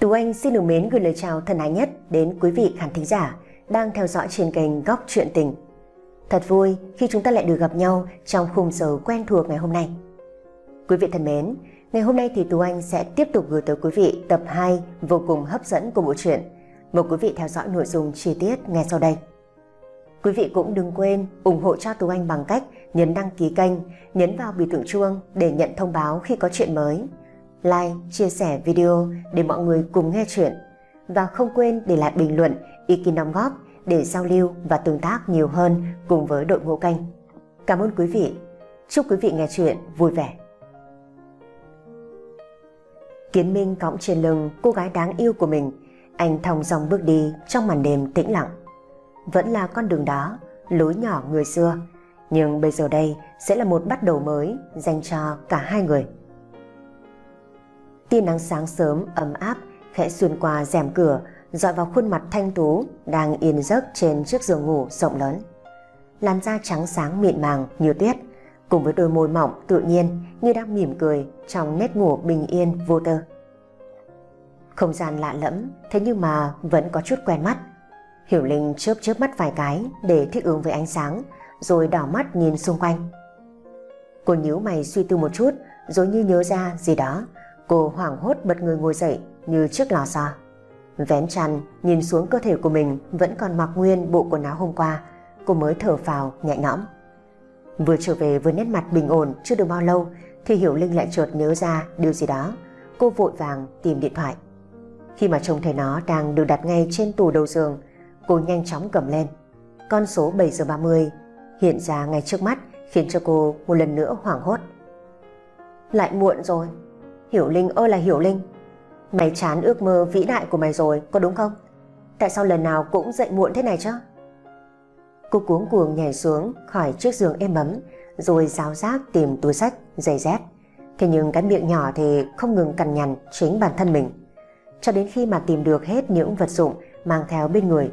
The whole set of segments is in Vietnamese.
Tú Anh xin được mến gửi lời chào thân ái nhất đến quý vị khán thính giả đang theo dõi trên kênh Góc Chuyện Tình. Thật vui khi chúng ta lại được gặp nhau trong khung giờ quen thuộc ngày hôm nay. Quý vị thân mến, ngày hôm nay thì Tú Anh sẽ tiếp tục gửi tới quý vị tập 2 vô cùng hấp dẫn của bộ truyện. Mời quý vị theo dõi nội dung chi tiết ngay sau đây. Quý vị cũng đừng quên ủng hộ cho Tú Anh bằng cách nhấn đăng ký kênh, nhấn vào biểu tượng chuông để nhận thông báo khi có chuyện mới – like, chia sẻ video để mọi người cùng nghe chuyện. Và không quên để lại bình luận, ý kiến đóng góp để giao lưu và tương tác nhiều hơn cùng với đội ngũ kênh. Cảm ơn quý vị. Chúc quý vị nghe chuyện vui vẻ. Kiến Minh cõng trên lưng cô gái đáng yêu của mình, anh thong dong bước đi trong màn đêm tĩnh lặng. Vẫn là con đường đó, lối nhỏ người xưa, nhưng bây giờ đây sẽ là một bắt đầu mới dành cho cả hai người tia nắng sáng sớm ấm áp khẽ xuyên qua rèm cửa dọi vào khuôn mặt thanh tú đang yên giấc trên chiếc giường ngủ rộng lớn làn da trắng sáng mịn màng như tuyết cùng với đôi môi mỏng tự nhiên như đang mỉm cười trong nét ngủ bình yên vô tơ không gian lạ lẫm thế nhưng mà vẫn có chút quen mắt hiểu linh chớp chớp mắt vài cái để thích ứng với ánh sáng rồi đảo mắt nhìn xung quanh cô nhíu mày suy tư một chút rồi như nhớ ra gì đó Cô hoảng hốt bật người ngồi dậy như chiếc lò xo. Vén chăn, nhìn xuống cơ thể của mình vẫn còn mặc nguyên bộ quần áo hôm qua, cô mới thở phào nhẹ nhõm. Vừa trở về với nét mặt bình ổn chưa được bao lâu thì Hiểu Linh lại chợt nhớ ra điều gì đó. Cô vội vàng tìm điện thoại. Khi mà trông thấy nó đang được đặt ngay trên tủ đầu giường, cô nhanh chóng cầm lên. Con số 7 giờ 30 hiện ra ngay trước mắt khiến cho cô một lần nữa hoảng hốt. Lại muộn rồi, Hiểu Linh ơi là Hiểu Linh Mày chán ước mơ vĩ đại của mày rồi Có đúng không Tại sao lần nào cũng dậy muộn thế này chứ Cô cuống cuồng nhảy xuống Khỏi chiếc giường êm ấm Rồi giáo giác tìm túi sách, giày dép Thế nhưng cái miệng nhỏ thì không ngừng cằn nhằn Chính bản thân mình Cho đến khi mà tìm được hết những vật dụng Mang theo bên người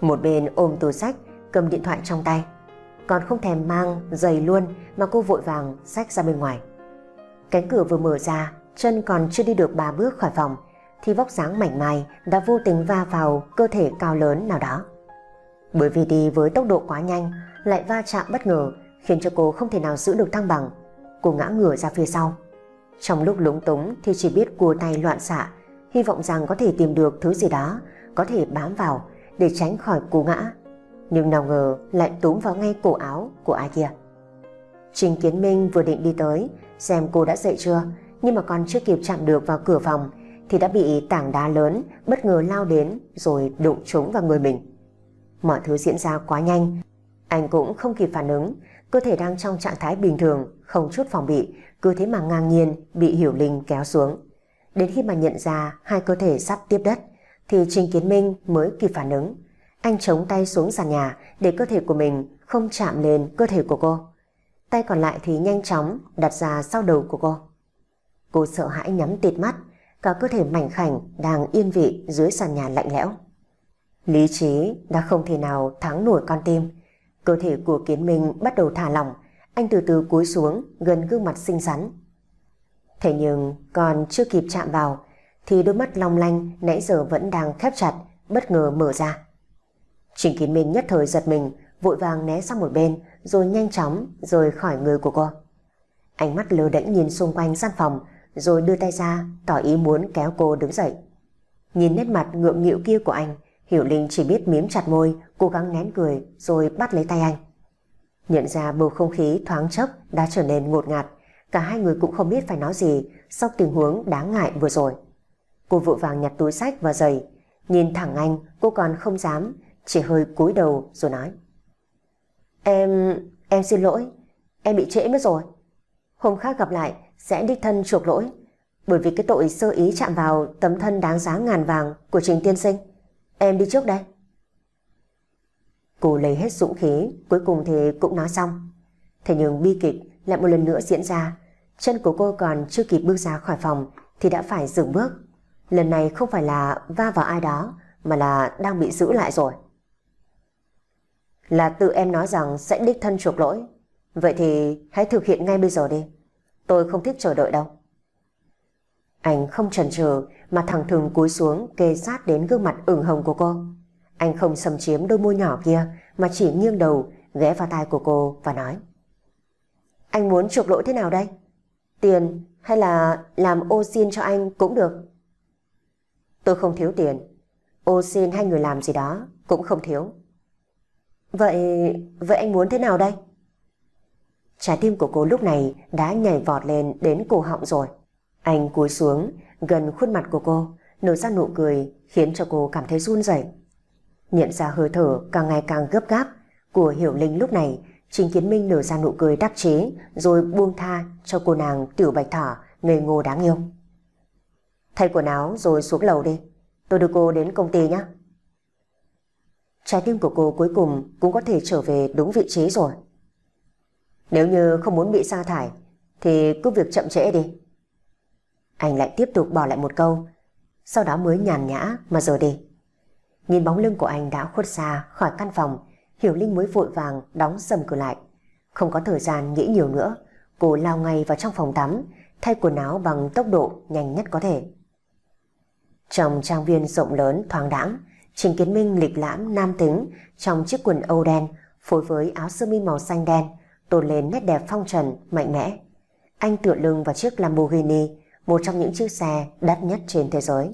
Một bên ôm túi sách Cầm điện thoại trong tay Còn không thèm mang giày luôn Mà cô vội vàng sách ra bên ngoài Cánh cửa vừa mở ra chân còn chưa đi được ba bước khỏi phòng, thì vóc dáng mảnh mai đã vô tình va vào cơ thể cao lớn nào đó. Bởi vì đi với tốc độ quá nhanh, lại va chạm bất ngờ, khiến cho cô không thể nào giữ được thăng bằng. Cô ngã ngửa ra phía sau. Trong lúc lúng túng thì chỉ biết cua tay loạn xạ, hy vọng rằng có thể tìm được thứ gì đó, có thể bám vào để tránh khỏi cú ngã. Nhưng nào ngờ lại túm vào ngay cổ áo của ai kia. Trình Kiến Minh vừa định đi tới, xem cô đã dậy chưa, nhưng mà còn chưa kịp chạm được vào cửa phòng thì đã bị tảng đá lớn bất ngờ lao đến rồi đụng trúng vào người mình. Mọi thứ diễn ra quá nhanh, anh cũng không kịp phản ứng, cơ thể đang trong trạng thái bình thường, không chút phòng bị, cứ thế mà ngang nhiên bị Hiểu Linh kéo xuống. Đến khi mà nhận ra hai cơ thể sắp tiếp đất, thì Trình Kiến Minh mới kịp phản ứng. Anh chống tay xuống sàn nhà để cơ thể của mình không chạm lên cơ thể của cô. Tay còn lại thì nhanh chóng đặt ra sau đầu của cô. Cô sợ hãi nhắm tịt mắt, cả cơ thể mảnh khảnh đang yên vị dưới sàn nhà lạnh lẽo. Lý trí đã không thể nào thắng nổi con tim. Cơ thể của Kiến Minh bắt đầu thả lỏng, anh từ từ cúi xuống gần gương mặt xinh xắn. Thế nhưng còn chưa kịp chạm vào, thì đôi mắt long lanh nãy giờ vẫn đang khép chặt, bất ngờ mở ra. Trình Kiến Minh nhất thời giật mình, vội vàng né sang một bên, rồi nhanh chóng rời khỏi người của cô. Ánh mắt lơ đễnh nhìn xung quanh gian phòng, rồi đưa tay ra, tỏ ý muốn kéo cô đứng dậy. Nhìn nét mặt ngượng nghịu kia của anh, Hiểu Linh chỉ biết miếm chặt môi, cố gắng nén cười, rồi bắt lấy tay anh. Nhận ra bầu không khí thoáng chốc đã trở nên ngột ngạt, cả hai người cũng không biết phải nói gì sau tình huống đáng ngại vừa rồi. Cô vội vàng nhặt túi sách và giày, nhìn thẳng anh, cô còn không dám, chỉ hơi cúi đầu rồi nói. Em... em xin lỗi, em bị trễ mất rồi. Hôm khác gặp lại, sẽ đích thân chuộc lỗi, bởi vì cái tội sơ ý chạm vào tấm thân đáng giá ngàn vàng của Trình Tiên Sinh. Em đi trước đây. Cô lấy hết dũng khí, cuối cùng thì cũng nói xong. Thế nhưng bi kịch lại một lần nữa diễn ra, chân của cô còn chưa kịp bước ra khỏi phòng thì đã phải dừng bước. Lần này không phải là va vào ai đó, mà là đang bị giữ lại rồi. Là tự em nói rằng sẽ đích thân chuộc lỗi. Vậy thì hãy thực hiện ngay bây giờ đi tôi không thích chờ đợi đâu. Anh không chần chừ mà thẳng thừng cúi xuống kê sát đến gương mặt ửng hồng của cô. Anh không xâm chiếm đôi môi nhỏ kia mà chỉ nghiêng đầu ghé vào tai của cô và nói. Anh muốn chuộc lỗi thế nào đây? Tiền hay là làm ô xin cho anh cũng được. Tôi không thiếu tiền. Ô xin hay người làm gì đó cũng không thiếu. Vậy, vậy anh muốn thế nào đây? Trái tim của cô lúc này đã nhảy vọt lên đến cổ họng rồi. Anh cúi xuống, gần khuôn mặt của cô, nở ra nụ cười khiến cho cô cảm thấy run rẩy. Nhận ra hơi thở càng ngày càng gấp gáp của Hiểu Linh lúc này, Trình Kiến Minh nở ra nụ cười đắc chế rồi buông tha cho cô nàng tiểu bạch thỏ ngây ngô đáng yêu. Thay quần áo rồi xuống lầu đi, tôi đưa cô đến công ty nhé. Trái tim của cô cuối cùng cũng có thể trở về đúng vị trí rồi. Nếu như không muốn bị sa thải thì cứ việc chậm trễ đi. Anh lại tiếp tục bỏ lại một câu, sau đó mới nhàn nhã mà rời đi. Nhìn bóng lưng của anh đã khuất xa khỏi căn phòng, Hiểu Linh mới vội vàng đóng sầm cửa lại. Không có thời gian nghĩ nhiều nữa, cô lao ngay vào trong phòng tắm, thay quần áo bằng tốc độ nhanh nhất có thể. Trong trang viên rộng lớn thoáng đãng, Trình Kiến Minh lịch lãm nam tính trong chiếc quần âu đen phối với áo sơ mi màu xanh đen tôn lên nét đẹp phong trần, mạnh mẽ. Anh tựa lưng vào chiếc Lamborghini, một trong những chiếc xe đắt nhất trên thế giới.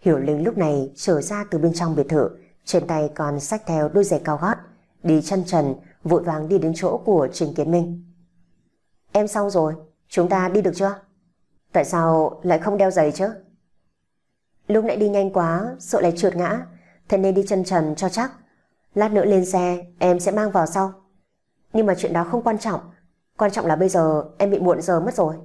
Hiểu Linh lúc này trở ra từ bên trong biệt thự, trên tay còn sách theo đôi giày cao gót, đi chân trần, vội vàng đi đến chỗ của Trình Kiến Minh. Em xong rồi, chúng ta đi được chưa? Tại sao lại không đeo giày chứ? Lúc nãy đi nhanh quá, sợ lại trượt ngã, thế nên đi chân trần cho chắc. Lát nữa lên xe, em sẽ mang vào sau. Nhưng mà chuyện đó không quan trọng. Quan trọng là bây giờ em bị muộn giờ mất rồi.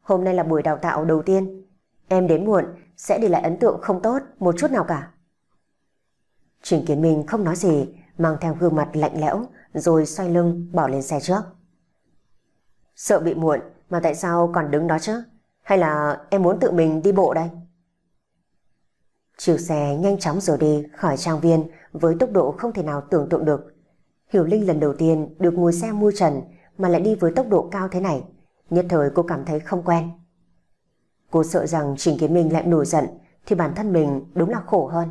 Hôm nay là buổi đào tạo đầu tiên. Em đến muộn sẽ để lại ấn tượng không tốt một chút nào cả. Trình Kiến Minh không nói gì, mang theo gương mặt lạnh lẽo, rồi xoay lưng bỏ lên xe trước. Sợ bị muộn mà tại sao còn đứng đó chứ? Hay là em muốn tự mình đi bộ đây? Chiều xe nhanh chóng rời đi khỏi trang viên với tốc độ không thể nào tưởng tượng được. Hiểu Linh lần đầu tiên được ngồi xe mua trần mà lại đi với tốc độ cao thế này. Nhất thời cô cảm thấy không quen. Cô sợ rằng Trình Kiến Minh lại nổi giận thì bản thân mình đúng là khổ hơn.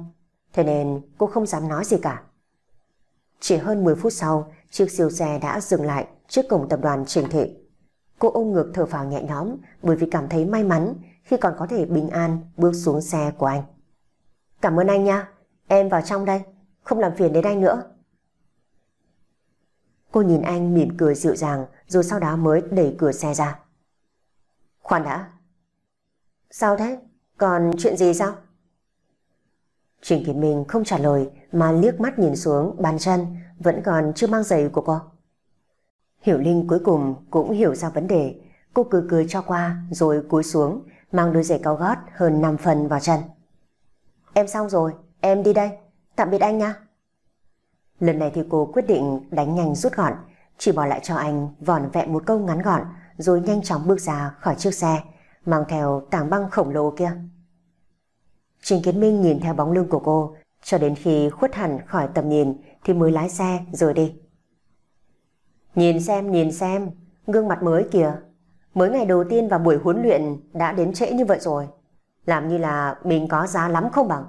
Thế nên cô không dám nói gì cả. Chỉ hơn 10 phút sau, chiếc siêu xe đã dừng lại trước cổng tập đoàn Trình Thị. Cô ôm ngược thở phào nhẹ nhõm bởi vì cảm thấy may mắn khi còn có thể bình an bước xuống xe của anh. Cảm ơn anh nha, em vào trong đây, không làm phiền đến anh nữa. Cô nhìn anh mỉm cười dịu dàng rồi sau đó mới đẩy cửa xe ra. Khoan đã. Sao thế? Còn chuyện gì sao? Trình Kiến Minh không trả lời mà liếc mắt nhìn xuống bàn chân vẫn còn chưa mang giày của cô. Hiểu Linh cuối cùng cũng hiểu ra vấn đề. Cô cứ cười cho qua rồi cúi xuống mang đôi giày cao gót hơn 5 phần vào chân. Em xong rồi, em đi đây. Tạm biệt anh nha. Lần này thì cô quyết định đánh nhanh rút gọn, chỉ bỏ lại cho anh vòn vẹn một câu ngắn gọn rồi nhanh chóng bước ra khỏi chiếc xe, mang theo tảng băng khổng lồ kia. Trình Kiến Minh nhìn theo bóng lưng của cô, cho đến khi khuất hẳn khỏi tầm nhìn thì mới lái xe rồi đi. Nhìn xem, nhìn xem, gương mặt mới kìa. Mới ngày đầu tiên vào buổi huấn luyện đã đến trễ như vậy rồi. Làm như là mình có giá lắm không bằng.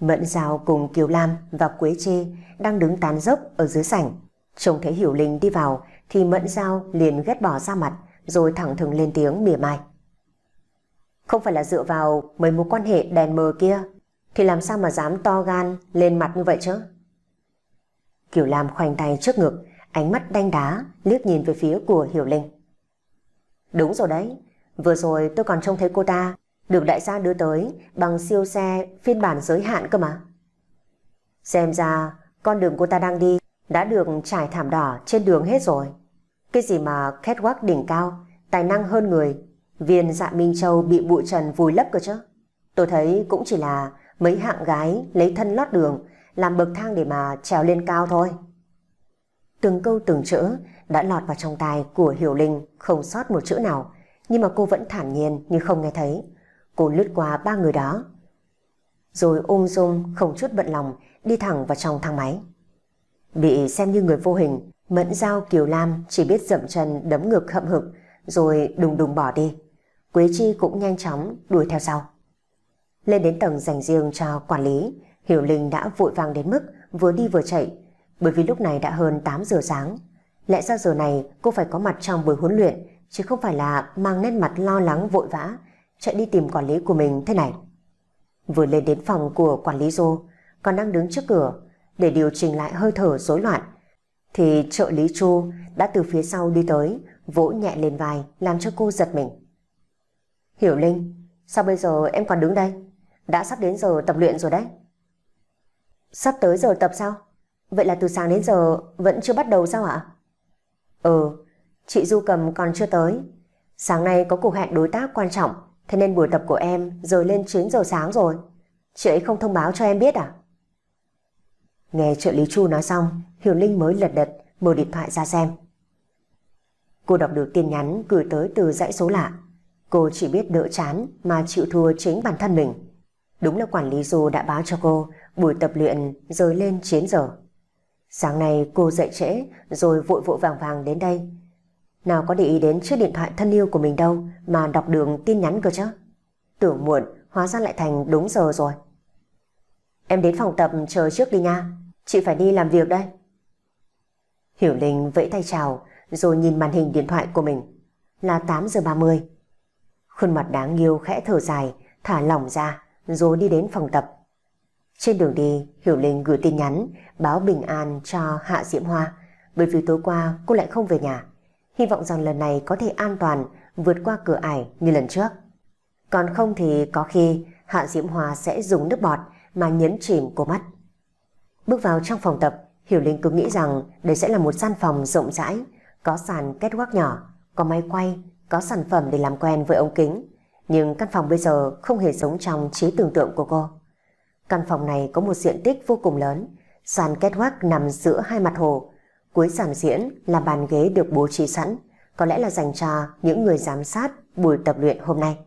Mận Giao cùng Kiều Lam và Quế Trê đang đứng tán dốc ở dưới sảnh. Trông thấy Hiểu Linh đi vào thì Mận Giao liền ghét bỏ ra mặt rồi thẳng thừng lên tiếng mỉa mai. Không phải là dựa vào mấy mối quan hệ đèn mờ kia thì làm sao mà dám to gan lên mặt như vậy chứ? Kiều Lam khoanh tay trước ngực ánh mắt đanh đá liếc nhìn về phía của Hiểu Linh. Đúng rồi đấy, vừa rồi tôi còn trông thấy cô ta được đại gia đưa tới bằng siêu xe phiên bản giới hạn cơ mà. Xem ra, con đường cô ta đang đi đã được trải thảm đỏ trên đường hết rồi. Cái gì mà catwalk đỉnh cao, tài năng hơn người, viên dạ Minh Châu bị bụi trần vùi lấp cơ chứ. Tôi thấy cũng chỉ là mấy hạng gái lấy thân lót đường, làm bậc thang để mà trèo lên cao thôi. Từng câu từng chữ đã lọt vào trong tai của Hiểu Linh không sót một chữ nào, nhưng mà cô vẫn thản nhiên như không nghe thấy cô lướt qua ba người đó. Rồi ôm rôm không chút bận lòng đi thẳng vào trong thang máy. Bị xem như người vô hình, Mẫn Giao Kiều Lam chỉ biết dậm chân đấm ngực hậm hực rồi đùng đùng bỏ đi. Quế Chi cũng nhanh chóng đuổi theo sau. Lên đến tầng dành riêng cho quản lý, Hiểu Linh đã vội vàng đến mức vừa đi vừa chạy, bởi vì lúc này đã hơn 8 giờ sáng. Lẽ ra giờ này cô phải có mặt trong buổi huấn luyện, chứ không phải là mang nét mặt lo lắng vội vã chạy đi tìm quản lý của mình thế này. Vừa lên đến phòng của quản lý Dô, còn đang đứng trước cửa để điều chỉnh lại hơi thở rối loạn, thì trợ lý Chu đã từ phía sau đi tới, vỗ nhẹ lên vai làm cho cô giật mình. Hiểu Linh, sao bây giờ em còn đứng đây? Đã sắp đến giờ tập luyện rồi đấy. Sắp tới giờ tập sao? Vậy là từ sáng đến giờ vẫn chưa bắt đầu sao ạ? Ừ, chị Du Cầm còn chưa tới. Sáng nay có cuộc hẹn đối tác quan trọng Thế nên buổi tập của em rời lên 9 giờ sáng rồi. Chị ấy không thông báo cho em biết à? Nghe trợ lý Chu nói xong, Hiểu Linh mới lật đật mở điện thoại ra xem. Cô đọc được tin nhắn gửi tới từ dãy số lạ. Cô chỉ biết đỡ chán mà chịu thua chính bản thân mình. Đúng là quản lý Du đã báo cho cô buổi tập luyện rời lên 9 giờ. Sáng nay cô dậy trễ rồi vội vội vàng vàng đến đây nào có để ý đến chiếc điện thoại thân yêu của mình đâu mà đọc đường tin nhắn cơ chứ. Tưởng muộn, hóa ra lại thành đúng giờ rồi. Em đến phòng tập chờ trước đi nha, chị phải đi làm việc đây. Hiểu Linh vẫy tay chào, rồi nhìn màn hình điện thoại của mình. Là 8 giờ 30. Khuôn mặt đáng yêu khẽ thở dài, thả lỏng ra, rồi đi đến phòng tập. Trên đường đi, Hiểu Linh gửi tin nhắn báo bình an cho Hạ Diễm Hoa, bởi vì tối qua cô lại không về nhà hy vọng rằng lần này có thể an toàn vượt qua cửa ải như lần trước. Còn không thì có khi Hạ Diễm Hòa sẽ dùng nước bọt mà nhấn chìm cô mắt. Bước vào trong phòng tập, Hiểu Linh cứ nghĩ rằng đây sẽ là một gian phòng rộng rãi, có sàn kết quắc nhỏ, có máy quay, có sản phẩm để làm quen với ống kính. Nhưng căn phòng bây giờ không hề giống trong trí tưởng tượng của cô. Căn phòng này có một diện tích vô cùng lớn, sàn kết quắc nằm giữa hai mặt hồ, Cuối sàn diễn là bàn ghế được bố trí sẵn, có lẽ là dành cho những người giám sát buổi tập luyện hôm nay.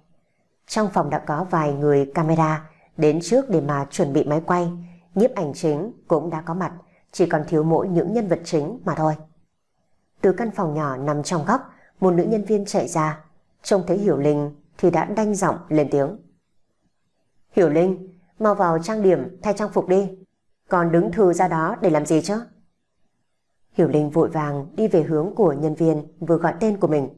Trong phòng đã có vài người camera đến trước để mà chuẩn bị máy quay, nhiếp ảnh chính cũng đã có mặt, chỉ còn thiếu mỗi những nhân vật chính mà thôi. Từ căn phòng nhỏ nằm trong góc, một nữ nhân viên chạy ra, trông thấy Hiểu Linh thì đã đanh giọng lên tiếng. Hiểu Linh, mau vào trang điểm thay trang phục đi, còn đứng thừa ra đó để làm gì chứ? Hiểu Linh vội vàng đi về hướng của nhân viên vừa gọi tên của mình.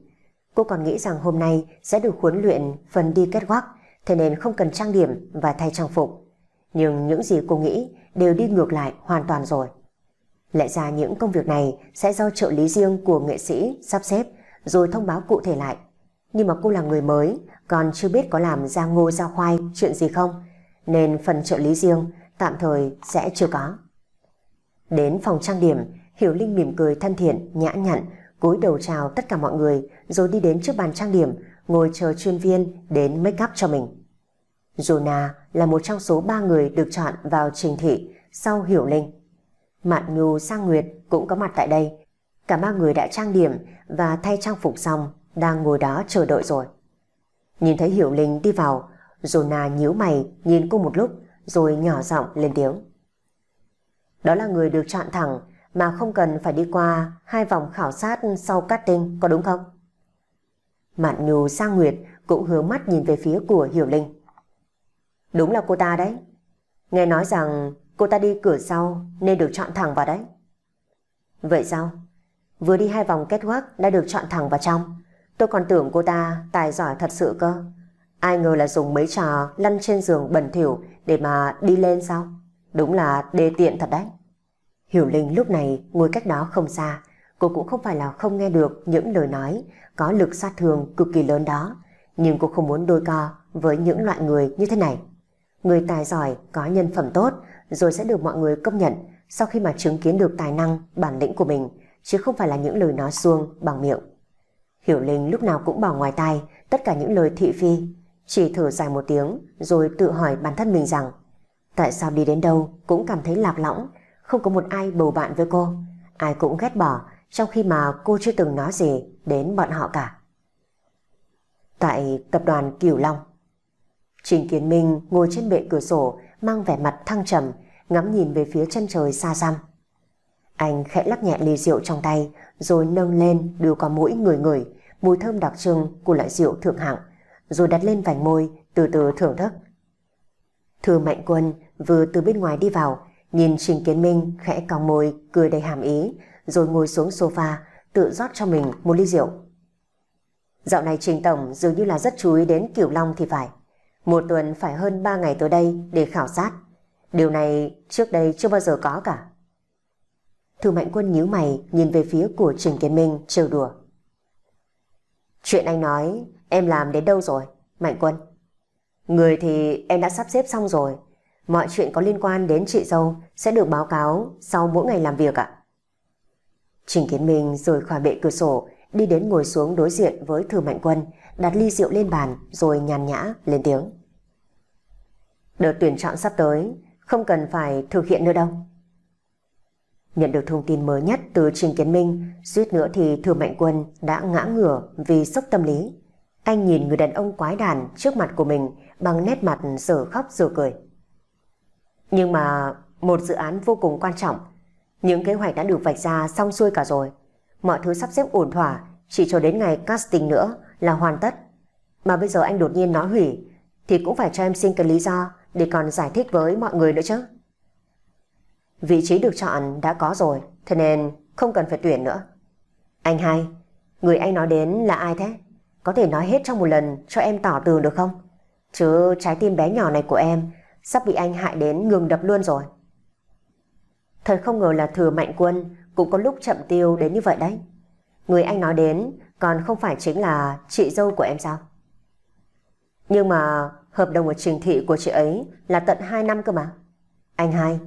Cô còn nghĩ rằng hôm nay sẽ được huấn luyện phần đi kết quắc, thế nên không cần trang điểm và thay trang phục. Nhưng những gì cô nghĩ đều đi ngược lại hoàn toàn rồi. Lẽ ra những công việc này sẽ do trợ lý riêng của nghệ sĩ sắp xếp rồi thông báo cụ thể lại. Nhưng mà cô là người mới, còn chưa biết có làm ra ngô ra khoai chuyện gì không, nên phần trợ lý riêng tạm thời sẽ chưa có. Đến phòng trang điểm, Hiểu Linh mỉm cười thân thiện, nhã nhặn, cúi đầu chào tất cả mọi người, rồi đi đến trước bàn trang điểm, ngồi chờ chuyên viên đến make up cho mình. Jona là một trong số ba người được chọn vào trình thị sau Hiểu Linh. Mạn Nhu Sang Nguyệt cũng có mặt tại đây. Cả ba người đã trang điểm và thay trang phục xong, đang ngồi đó chờ đợi rồi. Nhìn thấy Hiểu Linh đi vào, Jona nhíu mày nhìn cô một lúc, rồi nhỏ giọng lên tiếng. Đó là người được chọn thẳng mà không cần phải đi qua hai vòng khảo sát sau cutting có đúng không? Mạn Nhu sang Nguyệt cũng hướng mắt nhìn về phía của Hiểu Linh. Đúng là cô ta đấy. Nghe nói rằng cô ta đi cửa sau nên được chọn thẳng vào đấy. Vậy sao? Vừa đi hai vòng kết quắc đã được chọn thẳng vào trong. Tôi còn tưởng cô ta tài giỏi thật sự cơ. Ai ngờ là dùng mấy trò lăn trên giường bẩn thỉu để mà đi lên sao? Đúng là đê tiện thật đấy. Hiểu Linh lúc này ngồi cách đó không xa, cô cũng không phải là không nghe được những lời nói có lực sát thương cực kỳ lớn đó, nhưng cô không muốn đôi co với những loại người như thế này. Người tài giỏi, có nhân phẩm tốt, rồi sẽ được mọi người công nhận sau khi mà chứng kiến được tài năng, bản lĩnh của mình, chứ không phải là những lời nói suông bằng miệng. Hiểu Linh lúc nào cũng bỏ ngoài tai tất cả những lời thị phi, chỉ thở dài một tiếng rồi tự hỏi bản thân mình rằng tại sao đi đến đâu cũng cảm thấy lạc lõng, không có một ai bầu bạn với cô. Ai cũng ghét bỏ trong khi mà cô chưa từng nói gì đến bọn họ cả. Tại tập đoàn Cửu Long Trình Kiến Minh ngồi trên bệ cửa sổ mang vẻ mặt thăng trầm ngắm nhìn về phía chân trời xa xăm. Anh khẽ lắc nhẹ ly rượu trong tay rồi nâng lên đưa qua mũi người người mùi thơm đặc trưng của loại rượu thượng hạng rồi đặt lên vành môi từ từ thưởng thức. Thư Mạnh Quân vừa từ bên ngoài đi vào Nhìn Trình Kiến Minh khẽ cong môi, cười đầy hàm ý, rồi ngồi xuống sofa, tự rót cho mình một ly rượu. Dạo này Trình Tổng dường như là rất chú ý đến Cửu Long thì phải. Một tuần phải hơn 3 ngày tới đây để khảo sát. Điều này trước đây chưa bao giờ có cả. Thư Mạnh Quân nhíu mày nhìn về phía của Trình Kiến Minh trêu đùa. Chuyện anh nói em làm đến đâu rồi, Mạnh Quân? Người thì em đã sắp xếp xong rồi, Mọi chuyện có liên quan đến chị dâu sẽ được báo cáo sau mỗi ngày làm việc ạ. Trình Kiến Minh rời khỏi bệ cửa sổ, đi đến ngồi xuống đối diện với Thư Mạnh Quân, đặt ly rượu lên bàn rồi nhàn nhã lên tiếng. Đợt tuyển chọn sắp tới, không cần phải thực hiện nữa đâu. Nhận được thông tin mới nhất từ Trình Kiến Minh, suýt nữa thì Thư Mạnh Quân đã ngã ngửa vì sốc tâm lý. Anh nhìn người đàn ông quái đàn trước mặt của mình bằng nét mặt giờ khóc giờ cười. Nhưng mà một dự án vô cùng quan trọng. Những kế hoạch đã được vạch ra xong xuôi cả rồi. Mọi thứ sắp xếp ổn thỏa, chỉ cho đến ngày casting nữa là hoàn tất. Mà bây giờ anh đột nhiên nói hủy, thì cũng phải cho em xin cái lý do để còn giải thích với mọi người nữa chứ. Vị trí được chọn đã có rồi, thế nên không cần phải tuyển nữa. Anh hai, người anh nói đến là ai thế? Có thể nói hết trong một lần cho em tỏ tường được không? Chứ trái tim bé nhỏ này của em sắp bị anh hại đến ngừng đập luôn rồi. Thật không ngờ là thừa mạnh quân cũng có lúc chậm tiêu đến như vậy đấy. Người anh nói đến còn không phải chính là chị dâu của em sao? Nhưng mà hợp đồng ở trình thị của chị ấy là tận 2 năm cơ mà. Anh hai,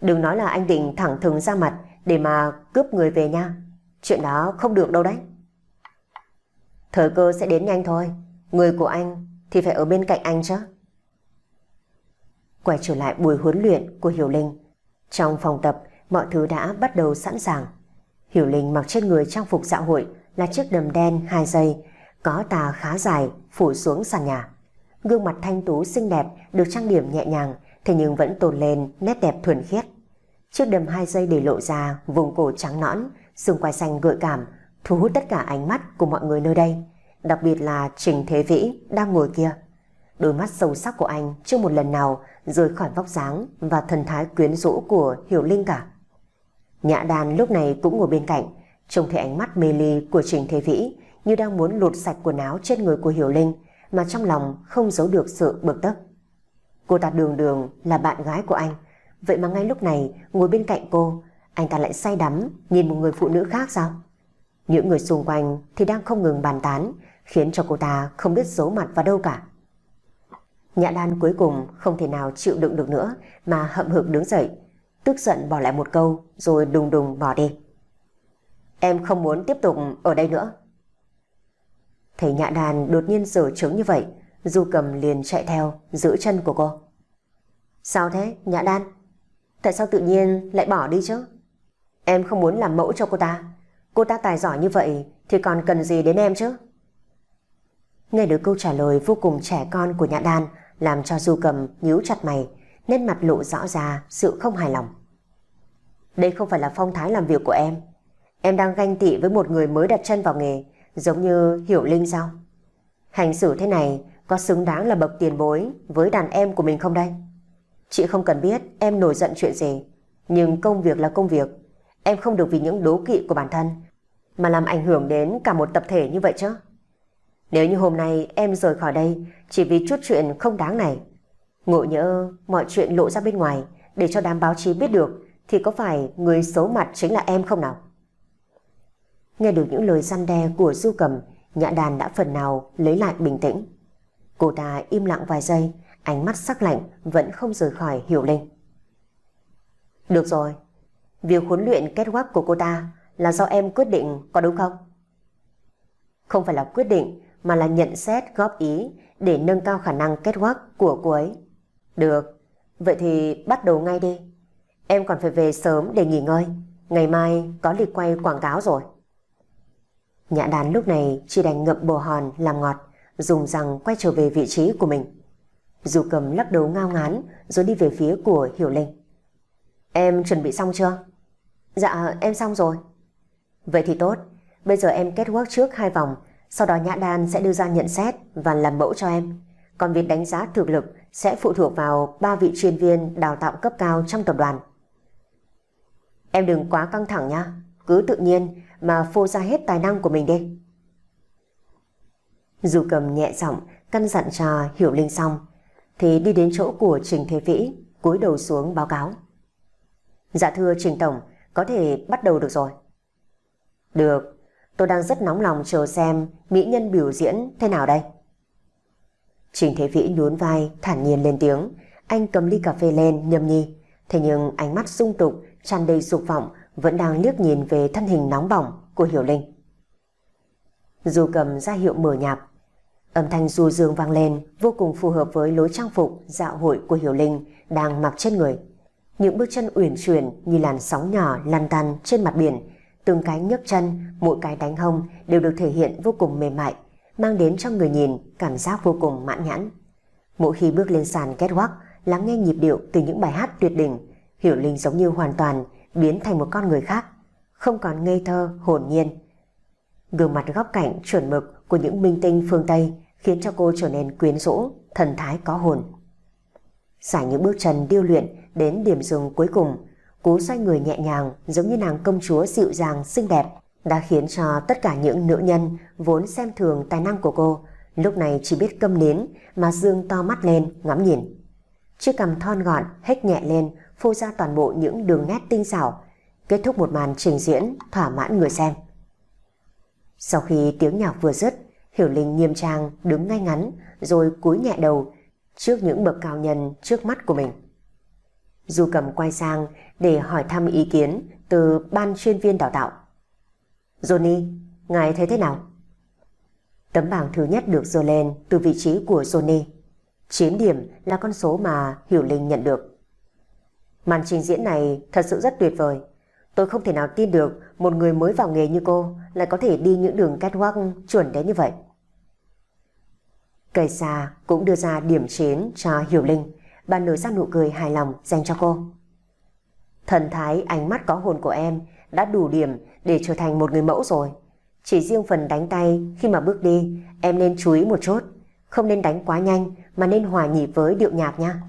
đừng nói là anh định thẳng thừng ra mặt để mà cướp người về nha. Chuyện đó không được đâu đấy. Thời cơ sẽ đến nhanh thôi. Người của anh thì phải ở bên cạnh anh chứ quay trở lại buổi huấn luyện của Hiểu Linh. Trong phòng tập, mọi thứ đã bắt đầu sẵn sàng. Hiểu Linh mặc trên người trang phục dạ hội là chiếc đầm đen hai dây, có tà khá dài, phủ xuống sàn nhà. Gương mặt thanh tú xinh đẹp được trang điểm nhẹ nhàng, thế nhưng vẫn tồn lên nét đẹp thuần khiết. Chiếc đầm hai dây để lộ ra vùng cổ trắng nõn, xương quai xanh gợi cảm, thu hút tất cả ánh mắt của mọi người nơi đây, đặc biệt là Trình Thế Vĩ đang ngồi kia. Đôi mắt sâu sắc của anh chưa một lần nào rời khỏi vóc dáng và thần thái quyến rũ của Hiểu Linh cả. Nhã Đan lúc này cũng ngồi bên cạnh, trông thấy ánh mắt mê ly của Trình Thế Vĩ như đang muốn lột sạch quần áo trên người của Hiểu Linh mà trong lòng không giấu được sự bực tức. Cô ta đường đường là bạn gái của anh, vậy mà ngay lúc này ngồi bên cạnh cô, anh ta lại say đắm nhìn một người phụ nữ khác sao? Những người xung quanh thì đang không ngừng bàn tán, khiến cho cô ta không biết giấu mặt vào đâu cả. Nhã Lan cuối cùng không thể nào chịu đựng được nữa mà hậm hực đứng dậy, tức giận bỏ lại một câu rồi đùng đùng bỏ đi. Em không muốn tiếp tục ở đây nữa. Thấy Nhã Lan đột nhiên sở trứng như vậy, Du Cầm liền chạy theo, giữ chân của cô. Sao thế, Nhã Lan? Tại sao tự nhiên lại bỏ đi chứ? Em không muốn làm mẫu cho cô ta. Cô ta tài giỏi như vậy thì còn cần gì đến em chứ? Nghe được câu trả lời vô cùng trẻ con của Nhã Đan, làm cho Du Cầm nhíu chặt mày, nên mặt lộ rõ ra sự không hài lòng. Đây không phải là phong thái làm việc của em. Em đang ganh tị với một người mới đặt chân vào nghề, giống như Hiểu Linh sao? Hành xử thế này có xứng đáng là bậc tiền bối với đàn em của mình không đây? Chị không cần biết em nổi giận chuyện gì, nhưng công việc là công việc. Em không được vì những đố kỵ của bản thân mà làm ảnh hưởng đến cả một tập thể như vậy chứ. Nếu như hôm nay em rời khỏi đây chỉ vì chút chuyện không đáng này. Ngộ nhỡ mọi chuyện lộ ra bên ngoài để cho đám báo chí biết được thì có phải người xấu mặt chính là em không nào? Nghe được những lời gian đe của Du Cầm, Nhã Đàn đã phần nào lấy lại bình tĩnh. Cô ta im lặng vài giây, ánh mắt sắc lạnh vẫn không rời khỏi Hiểu Linh. Được rồi, việc huấn luyện kết quắc của cô ta là do em quyết định có đúng không? Không phải là quyết định mà là nhận xét góp ý để nâng cao khả năng kết quắc của cô ấy. Được, vậy thì bắt đầu ngay đi. Em còn phải về sớm để nghỉ ngơi. Ngày mai có lịch quay quảng cáo rồi. Nhã đàn lúc này chỉ đành ngậm bồ hòn làm ngọt, dùng rằng quay trở về vị trí của mình. Dù cầm lắc đầu ngao ngán rồi đi về phía của Hiểu Linh. Em chuẩn bị xong chưa? Dạ, em xong rồi. Vậy thì tốt. Bây giờ em kết work trước hai vòng sau đó Nhã Đan sẽ đưa ra nhận xét và làm mẫu cho em. Còn việc đánh giá thực lực sẽ phụ thuộc vào ba vị chuyên viên đào tạo cấp cao trong tập đoàn. Em đừng quá căng thẳng nha, cứ tự nhiên mà phô ra hết tài năng của mình đi. Dù cầm nhẹ giọng căn dặn cho Hiểu Linh xong, thì đi đến chỗ của Trình Thế Vĩ, cúi đầu xuống báo cáo. Dạ thưa Trình Tổng, có thể bắt đầu được rồi. Được, Tôi đang rất nóng lòng chờ xem mỹ nhân biểu diễn thế nào đây. Trình Thế Vĩ nhún vai, thản nhiên lên tiếng. Anh cầm ly cà phê lên, nhâm nhi. Thế nhưng ánh mắt sung tục, tràn đầy dục vọng, vẫn đang liếc nhìn về thân hình nóng bỏng của Hiểu Linh. Dù cầm ra hiệu mở nhạc. Âm thanh du dương vang lên, vô cùng phù hợp với lối trang phục dạo hội của Hiểu Linh đang mặc trên người. Những bước chân uyển chuyển như làn sóng nhỏ lăn tăn trên mặt biển từng cái nhấc chân, mỗi cái đánh hông đều được thể hiện vô cùng mềm mại, mang đến cho người nhìn cảm giác vô cùng mãn nhãn. Mỗi khi bước lên sàn catwalk, lắng nghe nhịp điệu từ những bài hát tuyệt đỉnh, Hiểu Linh giống như hoàn toàn biến thành một con người khác, không còn ngây thơ, hồn nhiên. Gương mặt góc cạnh chuẩn mực của những minh tinh phương Tây khiến cho cô trở nên quyến rũ, thần thái có hồn. Giải những bước chân điêu luyện đến điểm dừng cuối cùng Cú xoay người nhẹ nhàng giống như nàng công chúa dịu dàng xinh đẹp đã khiến cho tất cả những nữ nhân vốn xem thường tài năng của cô lúc này chỉ biết câm nến mà dương to mắt lên ngắm nhìn. Chiếc cằm thon gọn hếch nhẹ lên phô ra toàn bộ những đường nét tinh xảo kết thúc một màn trình diễn thỏa mãn người xem. Sau khi tiếng nhạc vừa dứt Hiểu Linh nghiêm trang đứng ngay ngắn rồi cúi nhẹ đầu trước những bậc cao nhân trước mắt của mình. dù cầm quay sang để hỏi thăm ý kiến từ ban chuyên viên đào tạo. Johnny, ngài thấy thế nào? Tấm bảng thứ nhất được dơ lên từ vị trí của Johnny. 9 điểm là con số mà Hiểu Linh nhận được. Màn trình diễn này thật sự rất tuyệt vời. Tôi không thể nào tin được một người mới vào nghề như cô lại có thể đi những đường catwalk chuẩn đến như vậy. Cây xa cũng đưa ra điểm 9 cho Hiểu Linh. Bà nở ra nụ cười hài lòng dành cho cô. Thần thái ánh mắt có hồn của em đã đủ điểm để trở thành một người mẫu rồi. Chỉ riêng phần đánh tay khi mà bước đi, em nên chú ý một chút. Không nên đánh quá nhanh mà nên hòa nhịp với điệu nhạc nha.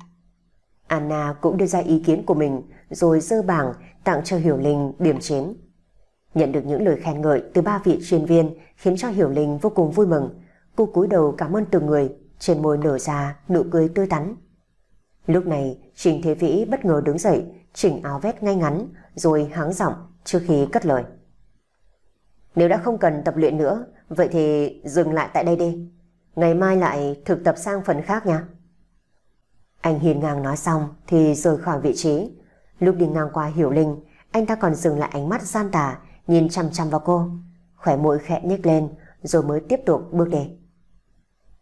Anna cũng đưa ra ý kiến của mình rồi dơ bảng tặng cho Hiểu Linh điểm 9. Nhận được những lời khen ngợi từ ba vị chuyên viên khiến cho Hiểu Linh vô cùng vui mừng. Cô cúi đầu cảm ơn từng người, trên môi nở ra nụ cười tươi tắn. Lúc này, Trình Thế Vĩ bất ngờ đứng dậy, chỉnh áo vét ngay ngắn, rồi háng giọng trước khi cất lời. Nếu đã không cần tập luyện nữa, vậy thì dừng lại tại đây đi. Ngày mai lại thực tập sang phần khác nha. Anh hiền ngang nói xong thì rời khỏi vị trí. Lúc đi ngang qua Hiểu Linh, anh ta còn dừng lại ánh mắt gian tà, nhìn chăm chăm vào cô. Khỏe mũi khẽ nhếch lên, rồi mới tiếp tục bước đi.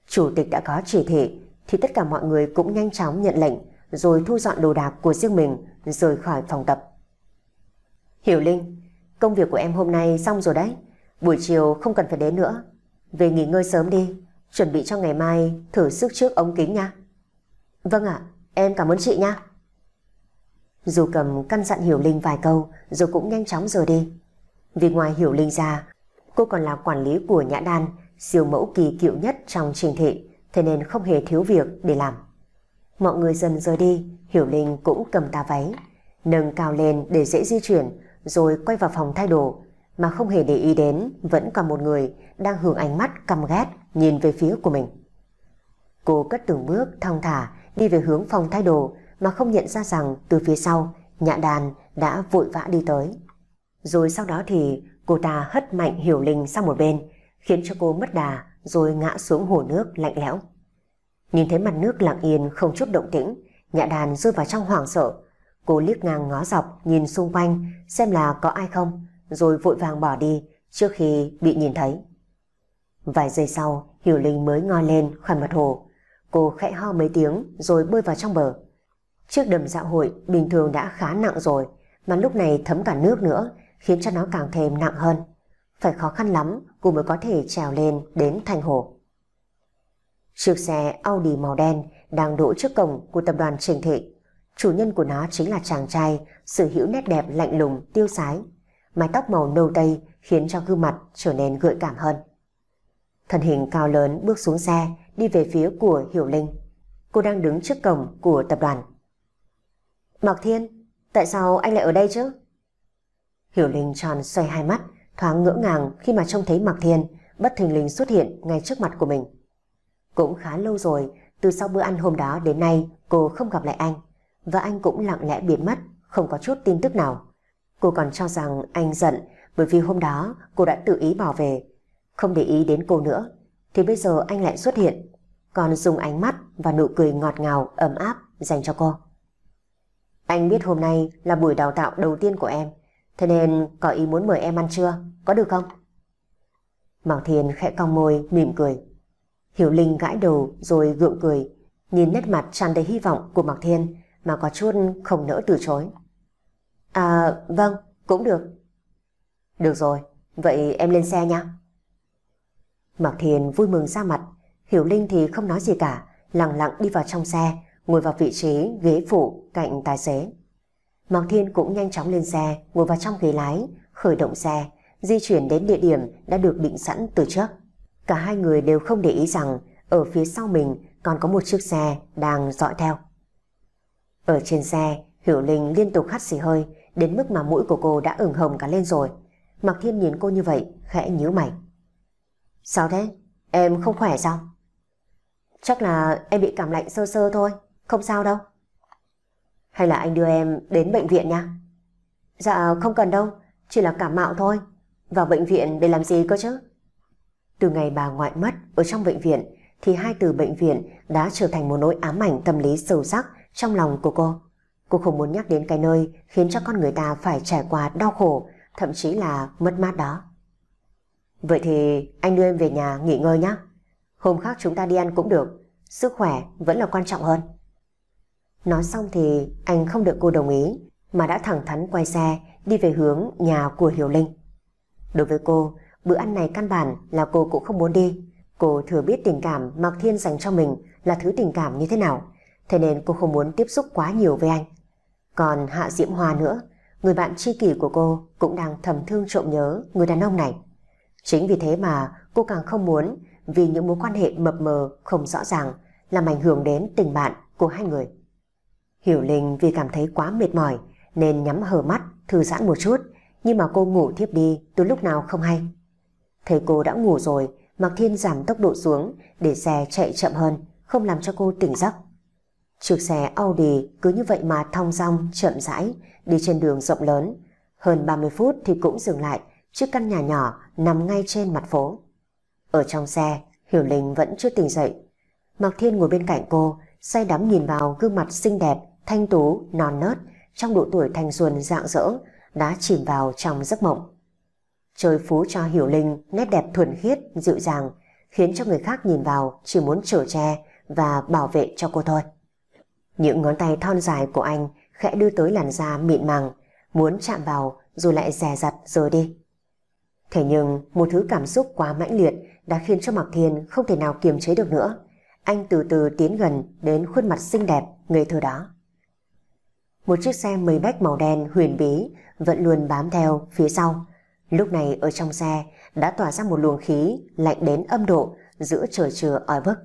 Chủ tịch đã có chỉ thị, thì tất cả mọi người cũng nhanh chóng nhận lệnh, rồi thu dọn đồ đạc của riêng mình rời khỏi phòng tập. Hiểu Linh, công việc của em hôm nay xong rồi đấy. Buổi chiều không cần phải đến nữa. Về nghỉ ngơi sớm đi, chuẩn bị cho ngày mai thử sức trước ống kính nha. Vâng ạ, em cảm ơn chị nha. Dù cầm căn dặn Hiểu Linh vài câu rồi cũng nhanh chóng rời đi. Vì ngoài Hiểu Linh ra, cô còn là quản lý của Nhã Đan, siêu mẫu kỳ cựu nhất trong trình thị, thế nên không hề thiếu việc để làm. Mọi người dần rời đi, Hiểu Linh cũng cầm tà váy, nâng cao lên để dễ di chuyển, rồi quay vào phòng thay đồ, mà không hề để ý đến vẫn còn một người đang hưởng ánh mắt căm ghét nhìn về phía của mình. Cô cất từng bước thong thả đi về hướng phòng thay đồ mà không nhận ra rằng từ phía sau nhã đàn đã vội vã đi tới. Rồi sau đó thì cô ta hất mạnh Hiểu Linh sang một bên khiến cho cô mất đà rồi ngã xuống hồ nước lạnh lẽo. Nhìn thấy mặt nước lặng yên không chút động tĩnh, nhã đàn rơi vào trong hoảng sợ. Cô liếc ngang ngó dọc nhìn xung quanh xem là có ai không, rồi vội vàng bỏ đi trước khi bị nhìn thấy. Vài giây sau, Hiểu Linh mới ngoi lên khỏi mặt hồ. Cô khẽ ho mấy tiếng rồi bơi vào trong bờ. Chiếc đầm dạ hội bình thường đã khá nặng rồi, mà lúc này thấm cả nước nữa, khiến cho nó càng thêm nặng hơn. Phải khó khăn lắm, cô mới có thể trèo lên đến thành hồ. Chiếc xe Audi màu đen đang đỗ trước cổng của tập đoàn Trình Thị. Chủ nhân của nó chính là chàng trai, sở hữu nét đẹp lạnh lùng, tiêu sái. Mái tóc màu nâu tây khiến cho gương mặt trở nên gợi cảm hơn. Thân hình cao lớn bước xuống xe, đi về phía của Hiểu Linh. Cô đang đứng trước cổng của tập đoàn. Mạc Thiên, tại sao anh lại ở đây chứ? Hiểu Linh tròn xoay hai mắt, thoáng ngỡ ngàng khi mà trông thấy Mạc Thiên bất thình lình xuất hiện ngay trước mặt của mình. Cũng khá lâu rồi, từ sau bữa ăn hôm đó đến nay cô không gặp lại anh. Và anh cũng lặng lẽ biến mất, không có chút tin tức nào. Cô còn cho rằng anh giận bởi vì hôm đó cô đã tự ý bỏ về. Không để ý đến cô nữa, thì bây giờ anh lại xuất hiện. Còn dùng ánh mắt và nụ cười ngọt ngào, ấm áp dành cho cô. Anh biết hôm nay là buổi đào tạo đầu tiên của em, thế nên có ý muốn mời em ăn trưa, có được không? Mạc Thiên khẽ cong môi, mỉm cười. Hiểu Linh gãi đầu rồi gượng cười, nhìn nét mặt tràn đầy hy vọng của Mạc Thiên mà có chút không nỡ từ chối. À, vâng, cũng được. Được rồi, vậy em lên xe nha. Mạc Thiên vui mừng ra mặt, Hiểu Linh thì không nói gì cả, lặng lặng đi vào trong xe, ngồi vào vị trí ghế phụ cạnh tài xế. Mạc Thiên cũng nhanh chóng lên xe, ngồi vào trong ghế lái, khởi động xe, di chuyển đến địa điểm đã được định sẵn từ trước. Cả hai người đều không để ý rằng ở phía sau mình còn có một chiếc xe đang dõi theo. Ở trên xe, Hiểu Linh liên tục hắt xì hơi đến mức mà mũi của cô đã ửng hồng cả lên rồi. Mặc thiên nhìn cô như vậy, khẽ nhíu mày. Sao thế? Em không khỏe sao? Chắc là em bị cảm lạnh sơ sơ thôi, không sao đâu. Hay là anh đưa em đến bệnh viện nha? Dạ không cần đâu, chỉ là cảm mạo thôi. Vào bệnh viện để làm gì cơ chứ? Từ ngày bà ngoại mất ở trong bệnh viện thì hai từ bệnh viện đã trở thành một nỗi ám ảnh tâm lý sâu sắc trong lòng của cô. Cô không muốn nhắc đến cái nơi khiến cho con người ta phải trải qua đau khổ, thậm chí là mất mát đó. Vậy thì anh đưa em về nhà nghỉ ngơi nhé. Hôm khác chúng ta đi ăn cũng được, sức khỏe vẫn là quan trọng hơn. Nói xong thì anh không được cô đồng ý mà đã thẳng thắn quay xe đi về hướng nhà của Hiểu Linh. Đối với cô, Bữa ăn này căn bản là cô cũng không muốn đi. Cô thừa biết tình cảm Mạc Thiên dành cho mình là thứ tình cảm như thế nào, thế nên cô không muốn tiếp xúc quá nhiều với anh. Còn Hạ Diễm Hoa nữa, người bạn tri kỷ của cô cũng đang thầm thương trộm nhớ người đàn ông này. Chính vì thế mà cô càng không muốn vì những mối quan hệ mập mờ không rõ ràng làm ảnh hưởng đến tình bạn của hai người. Hiểu Linh vì cảm thấy quá mệt mỏi nên nhắm hờ mắt thư giãn một chút nhưng mà cô ngủ thiếp đi từ lúc nào không hay. Thấy cô đã ngủ rồi, Mạc Thiên giảm tốc độ xuống để xe chạy chậm hơn, không làm cho cô tỉnh giấc. Chiếc xe Audi cứ như vậy mà thong dong, chậm rãi, đi trên đường rộng lớn. Hơn 30 phút thì cũng dừng lại trước căn nhà nhỏ nằm ngay trên mặt phố. Ở trong xe, Hiểu Linh vẫn chưa tỉnh dậy. Mạc Thiên ngồi bên cạnh cô, say đắm nhìn vào gương mặt xinh đẹp, thanh tú, non nớt, trong độ tuổi thanh xuân rạng rỡ, đã chìm vào trong giấc mộng. Trời phú cho Hiểu Linh nét đẹp thuần khiết, dịu dàng, khiến cho người khác nhìn vào chỉ muốn trở che và bảo vệ cho cô thôi. Những ngón tay thon dài của anh khẽ đưa tới làn da mịn màng, muốn chạm vào dù lại dè dặt rời đi. Thế nhưng một thứ cảm xúc quá mãnh liệt đã khiến cho mặc Thiên không thể nào kiềm chế được nữa. Anh từ từ tiến gần đến khuôn mặt xinh đẹp, người thơ đó. Một chiếc xe mây bách màu đen huyền bí vẫn luôn bám theo phía sau, Lúc này ở trong xe đã tỏa ra một luồng khí lạnh đến âm độ giữa trời trưa oi bức.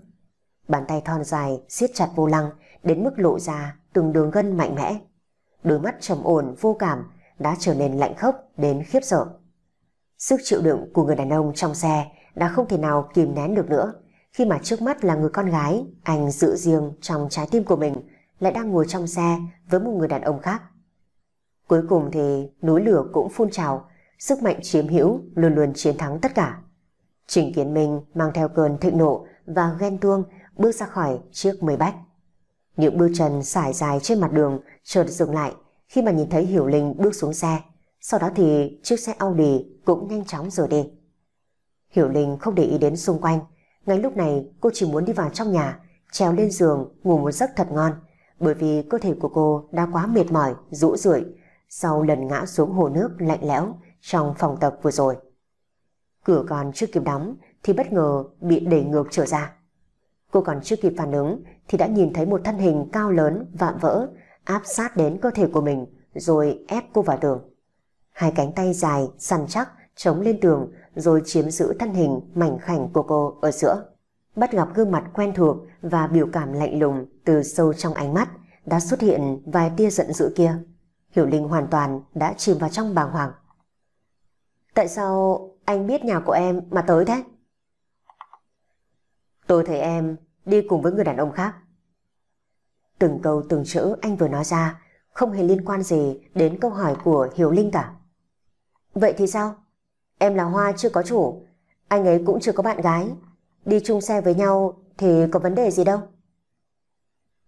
Bàn tay thon dài siết chặt vô lăng đến mức lộ ra từng đường gân mạnh mẽ. Đôi mắt trầm ổn vô cảm đã trở nên lạnh khốc đến khiếp sợ. Sức chịu đựng của người đàn ông trong xe đã không thể nào kìm nén được nữa khi mà trước mắt là người con gái anh giữ riêng trong trái tim của mình lại đang ngồi trong xe với một người đàn ông khác. Cuối cùng thì núi lửa cũng phun trào Sức mạnh chiếm hữu luôn luôn chiến thắng tất cả. Trình Kiến Minh mang theo cơn thịnh nộ và ghen tuông bước ra khỏi chiếc mười bách. Những bước chân xải dài trên mặt đường chợt dừng lại khi mà nhìn thấy Hiểu Linh bước xuống xe. Sau đó thì chiếc xe Audi cũng nhanh chóng rời đi. Hiểu Linh không để ý đến xung quanh. Ngay lúc này cô chỉ muốn đi vào trong nhà, trèo lên giường, ngủ một giấc thật ngon. Bởi vì cơ thể của cô đã quá mệt mỏi, rũ rượi. Sau lần ngã xuống hồ nước lạnh lẽo, trong phòng tập vừa rồi. Cửa còn chưa kịp đóng thì bất ngờ bị đẩy ngược trở ra. Cô còn chưa kịp phản ứng thì đã nhìn thấy một thân hình cao lớn vạm vỡ áp sát đến cơ thể của mình rồi ép cô vào tường. Hai cánh tay dài, săn chắc chống lên tường rồi chiếm giữ thân hình mảnh khảnh của cô ở giữa. Bắt gặp gương mặt quen thuộc và biểu cảm lạnh lùng từ sâu trong ánh mắt đã xuất hiện vài tia giận dữ kia. Hiểu Linh hoàn toàn đã chìm vào trong bàng hoàng. Tại sao anh biết nhà của em mà tới thế? Tôi thấy em đi cùng với người đàn ông khác. Từng câu từng chữ anh vừa nói ra không hề liên quan gì đến câu hỏi của Hiếu Linh cả. Vậy thì sao? Em là Hoa chưa có chủ, anh ấy cũng chưa có bạn gái. Đi chung xe với nhau thì có vấn đề gì đâu.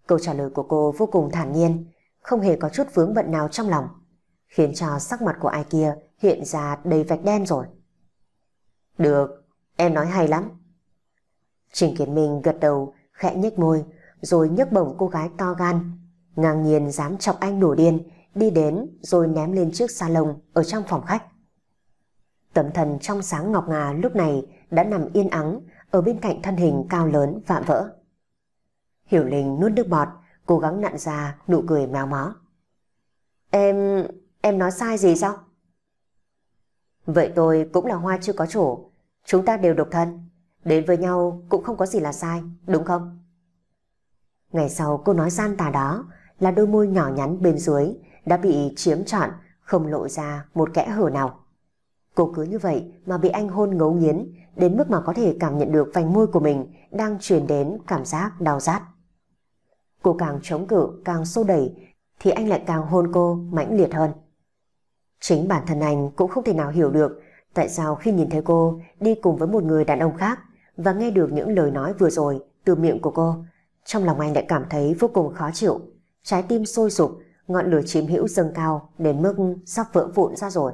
Câu trả lời của cô vô cùng thản nhiên, không hề có chút vướng bận nào trong lòng khiến cho sắc mặt của ai kia hiện ra đầy vạch đen rồi. Được, em nói hay lắm. Trình Kiến Minh gật đầu, khẽ nhếch môi, rồi nhấc bổng cô gái to gan, ngang nhiên dám chọc anh nổi điên, đi đến rồi ném lên chiếc salon ở trong phòng khách. Tấm thần trong sáng ngọc ngà lúc này đã nằm yên ắng ở bên cạnh thân hình cao lớn vạm vỡ. Hiểu Linh nuốt nước bọt, cố gắng nặn ra nụ cười méo mó. Em... Em nói sai gì sao? Vậy tôi cũng là hoa chưa có chủ, chúng ta đều độc thân, đến với nhau cũng không có gì là sai, đúng không? Ngày sau cô nói gian tà đó là đôi môi nhỏ nhắn bên dưới đã bị chiếm trọn, không lộ ra một kẽ hở nào. Cô cứ như vậy mà bị anh hôn ngấu nghiến, đến mức mà có thể cảm nhận được vành môi của mình đang truyền đến cảm giác đau rát. Cô càng chống cự, càng xô đẩy, thì anh lại càng hôn cô mãnh liệt hơn. Chính bản thân anh cũng không thể nào hiểu được tại sao khi nhìn thấy cô đi cùng với một người đàn ông khác và nghe được những lời nói vừa rồi từ miệng của cô, trong lòng anh lại cảm thấy vô cùng khó chịu. Trái tim sôi sục, ngọn lửa chiếm hữu dâng cao đến mức sắp vỡ vụn ra rồi.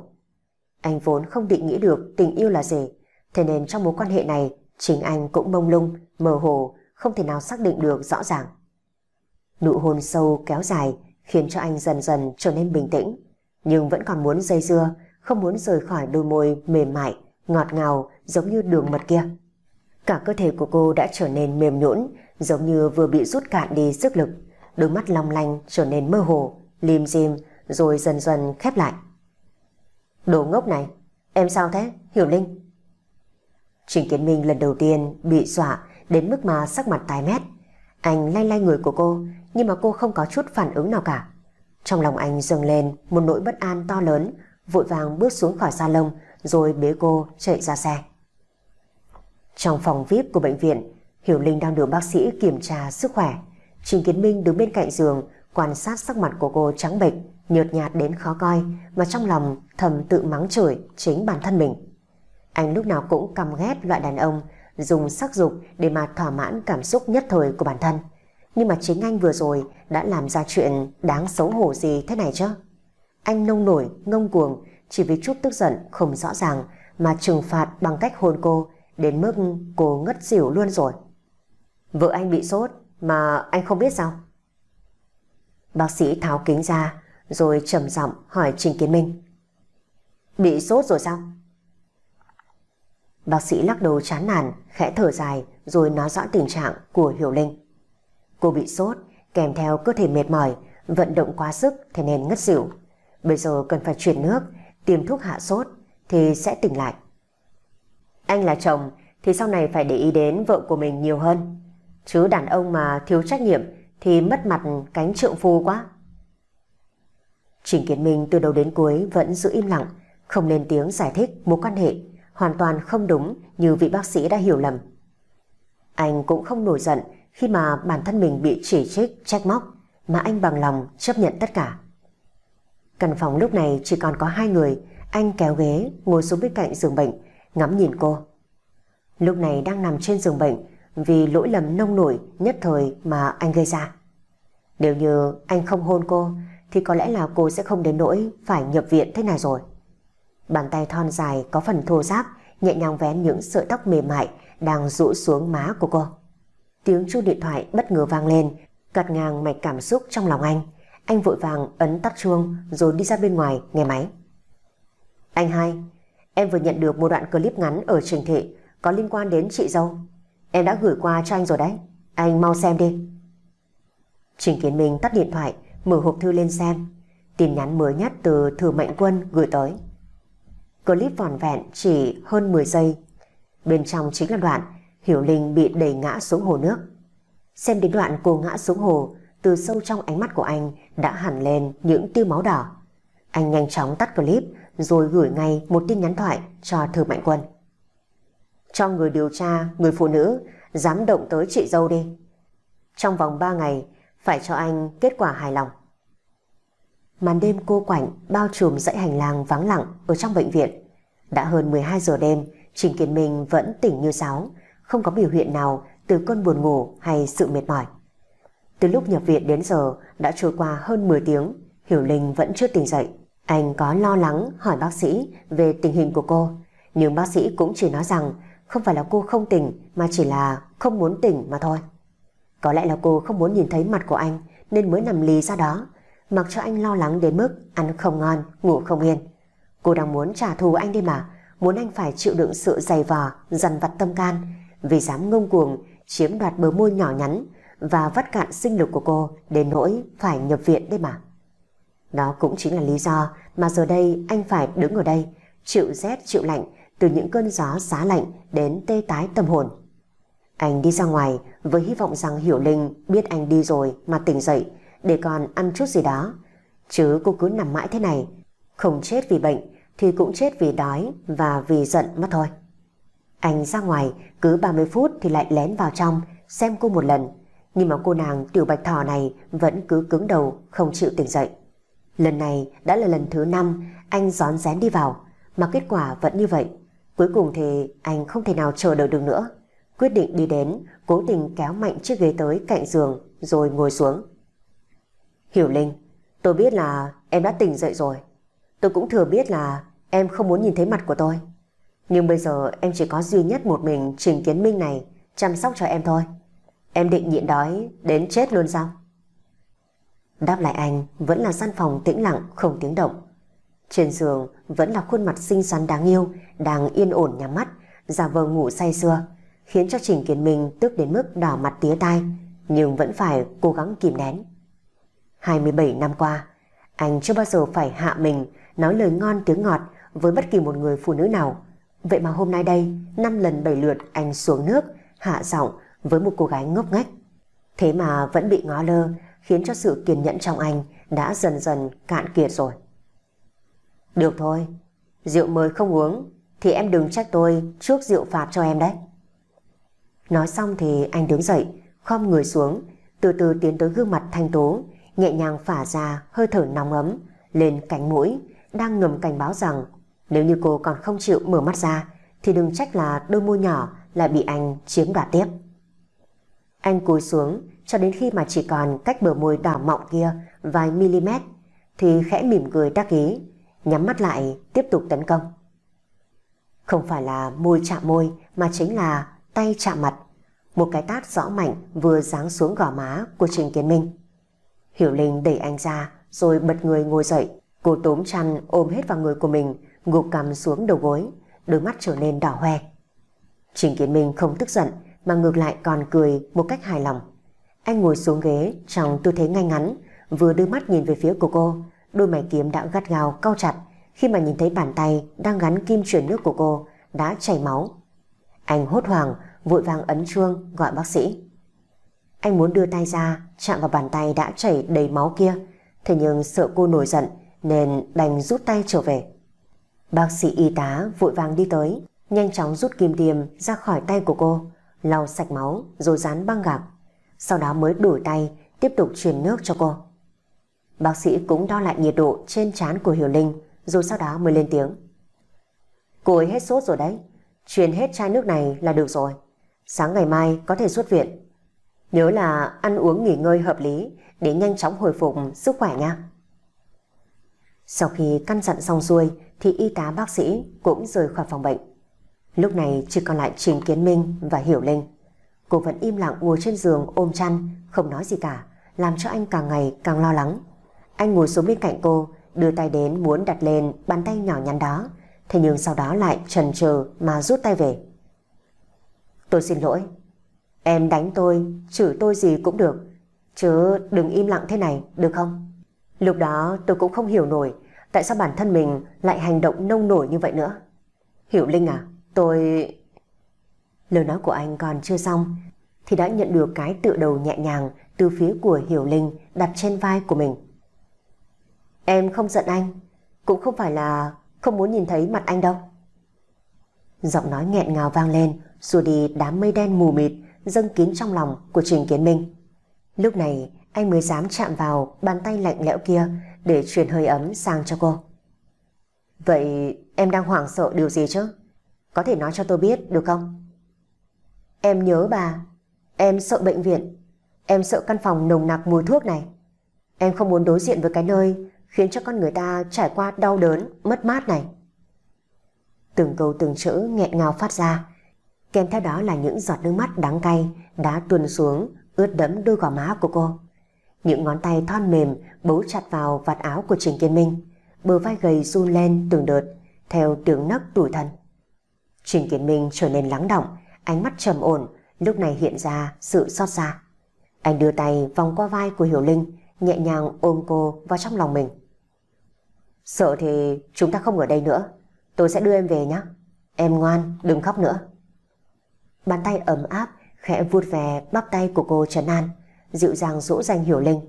Anh vốn không định nghĩ được tình yêu là gì, thế nên trong mối quan hệ này chính anh cũng mông lung, mơ hồ, không thể nào xác định được rõ ràng. Nụ hôn sâu kéo dài khiến cho anh dần dần trở nên bình tĩnh nhưng vẫn còn muốn dây dưa, không muốn rời khỏi đôi môi mềm mại, ngọt ngào giống như đường mật kia. Cả cơ thể của cô đã trở nên mềm nhũn, giống như vừa bị rút cạn đi sức lực, đôi mắt long lanh trở nên mơ hồ, lim dim rồi dần dần khép lại. Đồ ngốc này, em sao thế, Hiểu Linh? Trình Kiến Minh lần đầu tiên bị dọa đến mức mà sắc mặt tái mét. Anh lay lay người của cô, nhưng mà cô không có chút phản ứng nào cả. Trong lòng anh dâng lên một nỗi bất an to lớn, vội vàng bước xuống khỏi salon rồi bế cô chạy ra xe. Trong phòng VIP của bệnh viện, Hiểu Linh đang được bác sĩ kiểm tra sức khỏe. Trình Kiến Minh đứng bên cạnh giường, quan sát sắc mặt của cô trắng bệch, nhợt nhạt đến khó coi, mà trong lòng thầm tự mắng chửi chính bản thân mình. Anh lúc nào cũng căm ghét loại đàn ông dùng sắc dục để mà thỏa mãn cảm xúc nhất thời của bản thân nhưng mà chính anh vừa rồi đã làm ra chuyện đáng xấu hổ gì thế này chứ? Anh nông nổi, ngông cuồng, chỉ vì chút tức giận không rõ ràng mà trừng phạt bằng cách hôn cô đến mức cô ngất xỉu luôn rồi. Vợ anh bị sốt mà anh không biết sao? Bác sĩ tháo kính ra rồi trầm giọng hỏi Trình Kiến Minh. Bị sốt rồi sao? Bác sĩ lắc đầu chán nản, khẽ thở dài rồi nói rõ tình trạng của Hiểu Linh. Cô bị sốt, kèm theo cơ thể mệt mỏi, vận động quá sức thế nên ngất xỉu. Bây giờ cần phải chuyển nước, tiêm thuốc hạ sốt thì sẽ tỉnh lại. Anh là chồng thì sau này phải để ý đến vợ của mình nhiều hơn. Chứ đàn ông mà thiếu trách nhiệm thì mất mặt cánh trượng phu quá. Trình Kiến Minh từ đầu đến cuối vẫn giữ im lặng, không lên tiếng giải thích mối quan hệ, hoàn toàn không đúng như vị bác sĩ đã hiểu lầm. Anh cũng không nổi giận khi mà bản thân mình bị chỉ trích, trách móc mà anh bằng lòng chấp nhận tất cả. Căn phòng lúc này chỉ còn có hai người, anh kéo ghế ngồi xuống bên cạnh giường bệnh, ngắm nhìn cô. Lúc này đang nằm trên giường bệnh vì lỗi lầm nông nổi nhất thời mà anh gây ra. Nếu như anh không hôn cô thì có lẽ là cô sẽ không đến nỗi phải nhập viện thế này rồi. Bàn tay thon dài có phần thô ráp nhẹ nhàng vén những sợi tóc mềm mại đang rũ xuống má của cô. Tiếng chuông điện thoại bất ngờ vang lên, cắt ngang mạch cảm xúc trong lòng anh. Anh vội vàng ấn tắt chuông rồi đi ra bên ngoài nghe máy. Anh hai, em vừa nhận được một đoạn clip ngắn ở trình thị có liên quan đến chị dâu. Em đã gửi qua cho anh rồi đấy, anh mau xem đi. Trình Kiến mình tắt điện thoại, mở hộp thư lên xem. Tin nhắn mới nhất từ Thừa Mạnh Quân gửi tới. Clip vòn vẹn chỉ hơn 10 giây. Bên trong chính là đoạn Hiểu Linh bị đẩy ngã xuống hồ nước. Xem đến đoạn cô ngã xuống hồ, từ sâu trong ánh mắt của anh đã hẳn lên những tiêu máu đỏ. Anh nhanh chóng tắt clip rồi gửi ngay một tin nhắn thoại cho Thư Mạnh Quân. Cho người điều tra, người phụ nữ dám động tới chị dâu đi. Trong vòng 3 ngày phải cho anh kết quả hài lòng. Màn đêm cô quạnh bao trùm dãy hành lang vắng lặng ở trong bệnh viện. Đã hơn 12 giờ đêm, Trình Kiên Minh vẫn tỉnh như sáo, không có biểu hiện nào từ cơn buồn ngủ hay sự mệt mỏi. Từ lúc nhập viện đến giờ đã trôi qua hơn 10 tiếng, Hiểu Linh vẫn chưa tỉnh dậy. Anh có lo lắng hỏi bác sĩ về tình hình của cô, nhưng bác sĩ cũng chỉ nói rằng không phải là cô không tỉnh mà chỉ là không muốn tỉnh mà thôi. Có lẽ là cô không muốn nhìn thấy mặt của anh nên mới nằm lì ra đó, mặc cho anh lo lắng đến mức ăn không ngon, ngủ không yên. Cô đang muốn trả thù anh đi mà, muốn anh phải chịu đựng sự dày vò, dằn vặt tâm can vì dám ngông cuồng chiếm đoạt bờ môi nhỏ nhắn và vắt cạn sinh lực của cô đến nỗi phải nhập viện đấy mà. Đó cũng chính là lý do mà giờ đây anh phải đứng ở đây, chịu rét chịu lạnh từ những cơn gió giá lạnh đến tê tái tâm hồn. Anh đi ra ngoài với hy vọng rằng Hiểu Linh biết anh đi rồi mà tỉnh dậy để còn ăn chút gì đó. Chứ cô cứ nằm mãi thế này, không chết vì bệnh thì cũng chết vì đói và vì giận mất thôi. Anh ra ngoài, cứ 30 phút thì lại lén vào trong, xem cô một lần. Nhưng mà cô nàng tiểu bạch thỏ này vẫn cứ cứng đầu, không chịu tỉnh dậy. Lần này đã là lần thứ 5, anh gión rén đi vào, mà kết quả vẫn như vậy. Cuối cùng thì anh không thể nào chờ đợi được nữa. Quyết định đi đến, cố tình kéo mạnh chiếc ghế tới cạnh giường, rồi ngồi xuống. Hiểu Linh, tôi biết là em đã tỉnh dậy rồi. Tôi cũng thừa biết là em không muốn nhìn thấy mặt của tôi. Nhưng bây giờ em chỉ có duy nhất một mình Trình Kiến Minh này chăm sóc cho em thôi. Em định nhịn đói đến chết luôn sao? Đáp lại anh vẫn là gian phòng tĩnh lặng không tiếng động. Trên giường vẫn là khuôn mặt xinh xắn đáng yêu đang yên ổn nhắm mắt giả vờ ngủ say sưa khiến cho Trình Kiến Minh tức đến mức đỏ mặt tía tai nhưng vẫn phải cố gắng kìm nén. 27 năm qua anh chưa bao giờ phải hạ mình nói lời ngon tiếng ngọt với bất kỳ một người phụ nữ nào Vậy mà hôm nay đây, năm lần bảy lượt anh xuống nước, hạ giọng với một cô gái ngốc nghếch. Thế mà vẫn bị ngó lơ, khiến cho sự kiên nhẫn trong anh đã dần dần cạn kiệt rồi. Được thôi, rượu mới không uống, thì em đừng trách tôi trước rượu phạt cho em đấy. Nói xong thì anh đứng dậy, khom người xuống, từ từ tiến tới gương mặt thanh tố, nhẹ nhàng phả ra hơi thở nóng ấm, lên cánh mũi, đang ngầm cảnh báo rằng nếu như cô còn không chịu mở mắt ra thì đừng trách là đôi môi nhỏ lại bị anh chiếm đoạt tiếp. Anh cúi xuống cho đến khi mà chỉ còn cách bờ môi đỏ mọng kia vài mm thì khẽ mỉm cười đắc ý, nhắm mắt lại tiếp tục tấn công. Không phải là môi chạm môi mà chính là tay chạm mặt. Một cái tát rõ mạnh vừa giáng xuống gò má của Trình Kiến Minh. Hiểu Linh đẩy anh ra rồi bật người ngồi dậy. Cô tốm chăn ôm hết vào người của mình gục cằm xuống đầu gối, đôi mắt trở nên đỏ hoe. Trình Kiến Minh không tức giận mà ngược lại còn cười một cách hài lòng. Anh ngồi xuống ghế trong tư thế ngay ngắn, vừa đưa mắt nhìn về phía của cô, đôi mày kiếm đã gắt gào cau chặt khi mà nhìn thấy bàn tay đang gắn kim chuyển nước của cô đã chảy máu. Anh hốt hoảng, vội vàng ấn chuông gọi bác sĩ. Anh muốn đưa tay ra, chạm vào bàn tay đã chảy đầy máu kia, thế nhưng sợ cô nổi giận nên đành rút tay trở về. Bác sĩ y tá vội vàng đi tới, nhanh chóng rút kim tiêm ra khỏi tay của cô, lau sạch máu rồi dán băng gạc. Sau đó mới đổi tay, tiếp tục truyền nước cho cô. Bác sĩ cũng đo lại nhiệt độ trên trán của Hiểu Linh, rồi sau đó mới lên tiếng. Cô ấy hết sốt rồi đấy, truyền hết chai nước này là được rồi. Sáng ngày mai có thể xuất viện. Nhớ là ăn uống nghỉ ngơi hợp lý để nhanh chóng hồi phục sức khỏe nha. Sau khi căn dặn xong xuôi, thì y tá bác sĩ cũng rời khỏi phòng bệnh. Lúc này chỉ còn lại Trình Kiến Minh và Hiểu Linh. Cô vẫn im lặng ngồi trên giường ôm chăn, không nói gì cả, làm cho anh càng ngày càng lo lắng. Anh ngồi xuống bên cạnh cô, đưa tay đến muốn đặt lên bàn tay nhỏ nhắn đó, thế nhưng sau đó lại chần trừ mà rút tay về. Tôi xin lỗi, em đánh tôi, chửi tôi gì cũng được, chứ đừng im lặng thế này, được không? Lúc đó tôi cũng không hiểu nổi tại sao bản thân mình lại hành động nông nổi như vậy nữa? Hiểu Linh à, tôi... Lời nói của anh còn chưa xong, thì đã nhận được cái tựa đầu nhẹ nhàng từ phía của Hiểu Linh đặt trên vai của mình. Em không giận anh, cũng không phải là không muốn nhìn thấy mặt anh đâu. Giọng nói nghẹn ngào vang lên, xua đi đám mây đen mù mịt dâng kín trong lòng của Trình Kiến Minh. Lúc này, anh mới dám chạm vào bàn tay lạnh lẽo kia để truyền hơi ấm sang cho cô. Vậy em đang hoảng sợ điều gì chứ? Có thể nói cho tôi biết được không? Em nhớ bà, em sợ bệnh viện, em sợ căn phòng nồng nặc mùi thuốc này. Em không muốn đối diện với cái nơi khiến cho con người ta trải qua đau đớn, mất mát này. Từng câu từng chữ nghẹn ngào phát ra, kèm theo đó là những giọt nước mắt đắng cay đã tuôn xuống ướt đẫm đôi gò má của cô. Những ngón tay thon mềm bấu chặt vào vạt áo của Trình Kiên Minh, bờ vai gầy run lên từng đợt, theo tiếng nấc tủi thân. Trình Kiên Minh trở nên lắng động, ánh mắt trầm ổn, lúc này hiện ra sự xót xa. Anh đưa tay vòng qua vai của Hiểu Linh, nhẹ nhàng ôm cô vào trong lòng mình. Sợ thì chúng ta không ở đây nữa, tôi sẽ đưa em về nhé. Em ngoan, đừng khóc nữa. Bàn tay ấm áp, khẽ vuốt về bắp tay của cô Trần An dịu dàng dỗ dành Hiểu Linh.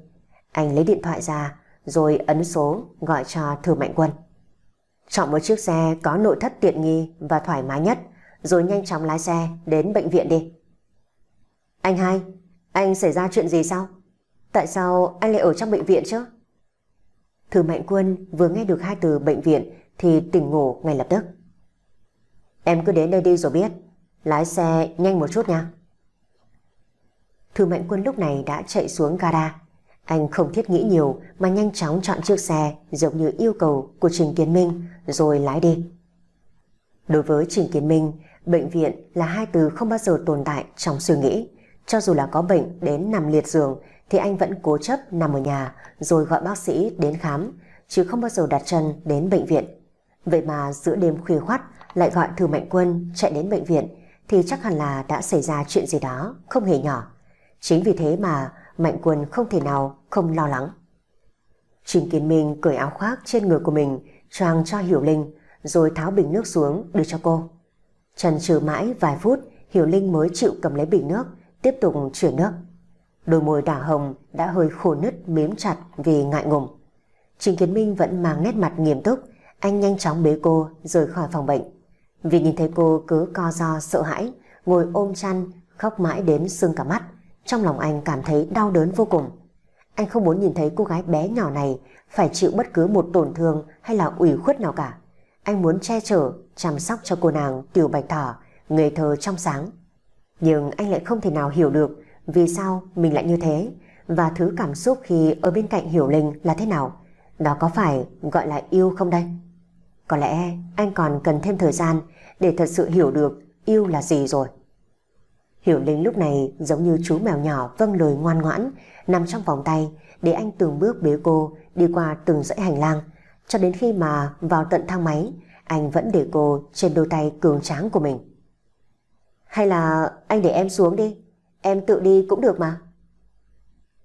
Anh lấy điện thoại ra, rồi ấn số gọi cho Thừa Mạnh Quân. Chọn một chiếc xe có nội thất tiện nghi và thoải mái nhất, rồi nhanh chóng lái xe đến bệnh viện đi. Anh hai, anh xảy ra chuyện gì sao? Tại sao anh lại ở trong bệnh viện chứ? Thừa Mạnh Quân vừa nghe được hai từ bệnh viện thì tỉnh ngủ ngay lập tức. Em cứ đến đây đi rồi biết, lái xe nhanh một chút nha. Thư Mạnh Quân lúc này đã chạy xuống gara. Anh không thiết nghĩ nhiều mà nhanh chóng chọn chiếc xe giống như yêu cầu của Trình Kiến Minh rồi lái đi. Đối với Trình Kiến Minh, bệnh viện là hai từ không bao giờ tồn tại trong suy nghĩ. Cho dù là có bệnh đến nằm liệt giường thì anh vẫn cố chấp nằm ở nhà rồi gọi bác sĩ đến khám, chứ không bao giờ đặt chân đến bệnh viện. Vậy mà giữa đêm khuya khoắt lại gọi Thư Mạnh Quân chạy đến bệnh viện thì chắc hẳn là đã xảy ra chuyện gì đó không hề nhỏ. Chính vì thế mà Mạnh Quân không thể nào không lo lắng. Trình Kiến Minh cởi áo khoác trên người của mình choàng cho Hiểu Linh rồi tháo bình nước xuống đưa cho cô. Trần trừ mãi vài phút Hiểu Linh mới chịu cầm lấy bình nước tiếp tục chuyển nước. Đôi môi đỏ hồng đã hơi khô nứt mím chặt vì ngại ngùng. Trình Kiến Minh vẫn mang nét mặt nghiêm túc anh nhanh chóng bế cô rời khỏi phòng bệnh. Vì nhìn thấy cô cứ co do sợ hãi ngồi ôm chăn khóc mãi đến sưng cả mắt trong lòng anh cảm thấy đau đớn vô cùng. Anh không muốn nhìn thấy cô gái bé nhỏ này phải chịu bất cứ một tổn thương hay là ủy khuất nào cả. Anh muốn che chở, chăm sóc cho cô nàng tiểu bạch thỏ, người thơ trong sáng. Nhưng anh lại không thể nào hiểu được vì sao mình lại như thế và thứ cảm xúc khi ở bên cạnh Hiểu Linh là thế nào. Đó có phải gọi là yêu không đây? Có lẽ anh còn cần thêm thời gian để thật sự hiểu được yêu là gì rồi. Hiểu Linh lúc này giống như chú mèo nhỏ vâng lời ngoan ngoãn, nằm trong vòng tay để anh từng bước bế cô đi qua từng dãy hành lang. Cho đến khi mà vào tận thang máy, anh vẫn để cô trên đôi tay cường tráng của mình. Hay là anh để em xuống đi, em tự đi cũng được mà.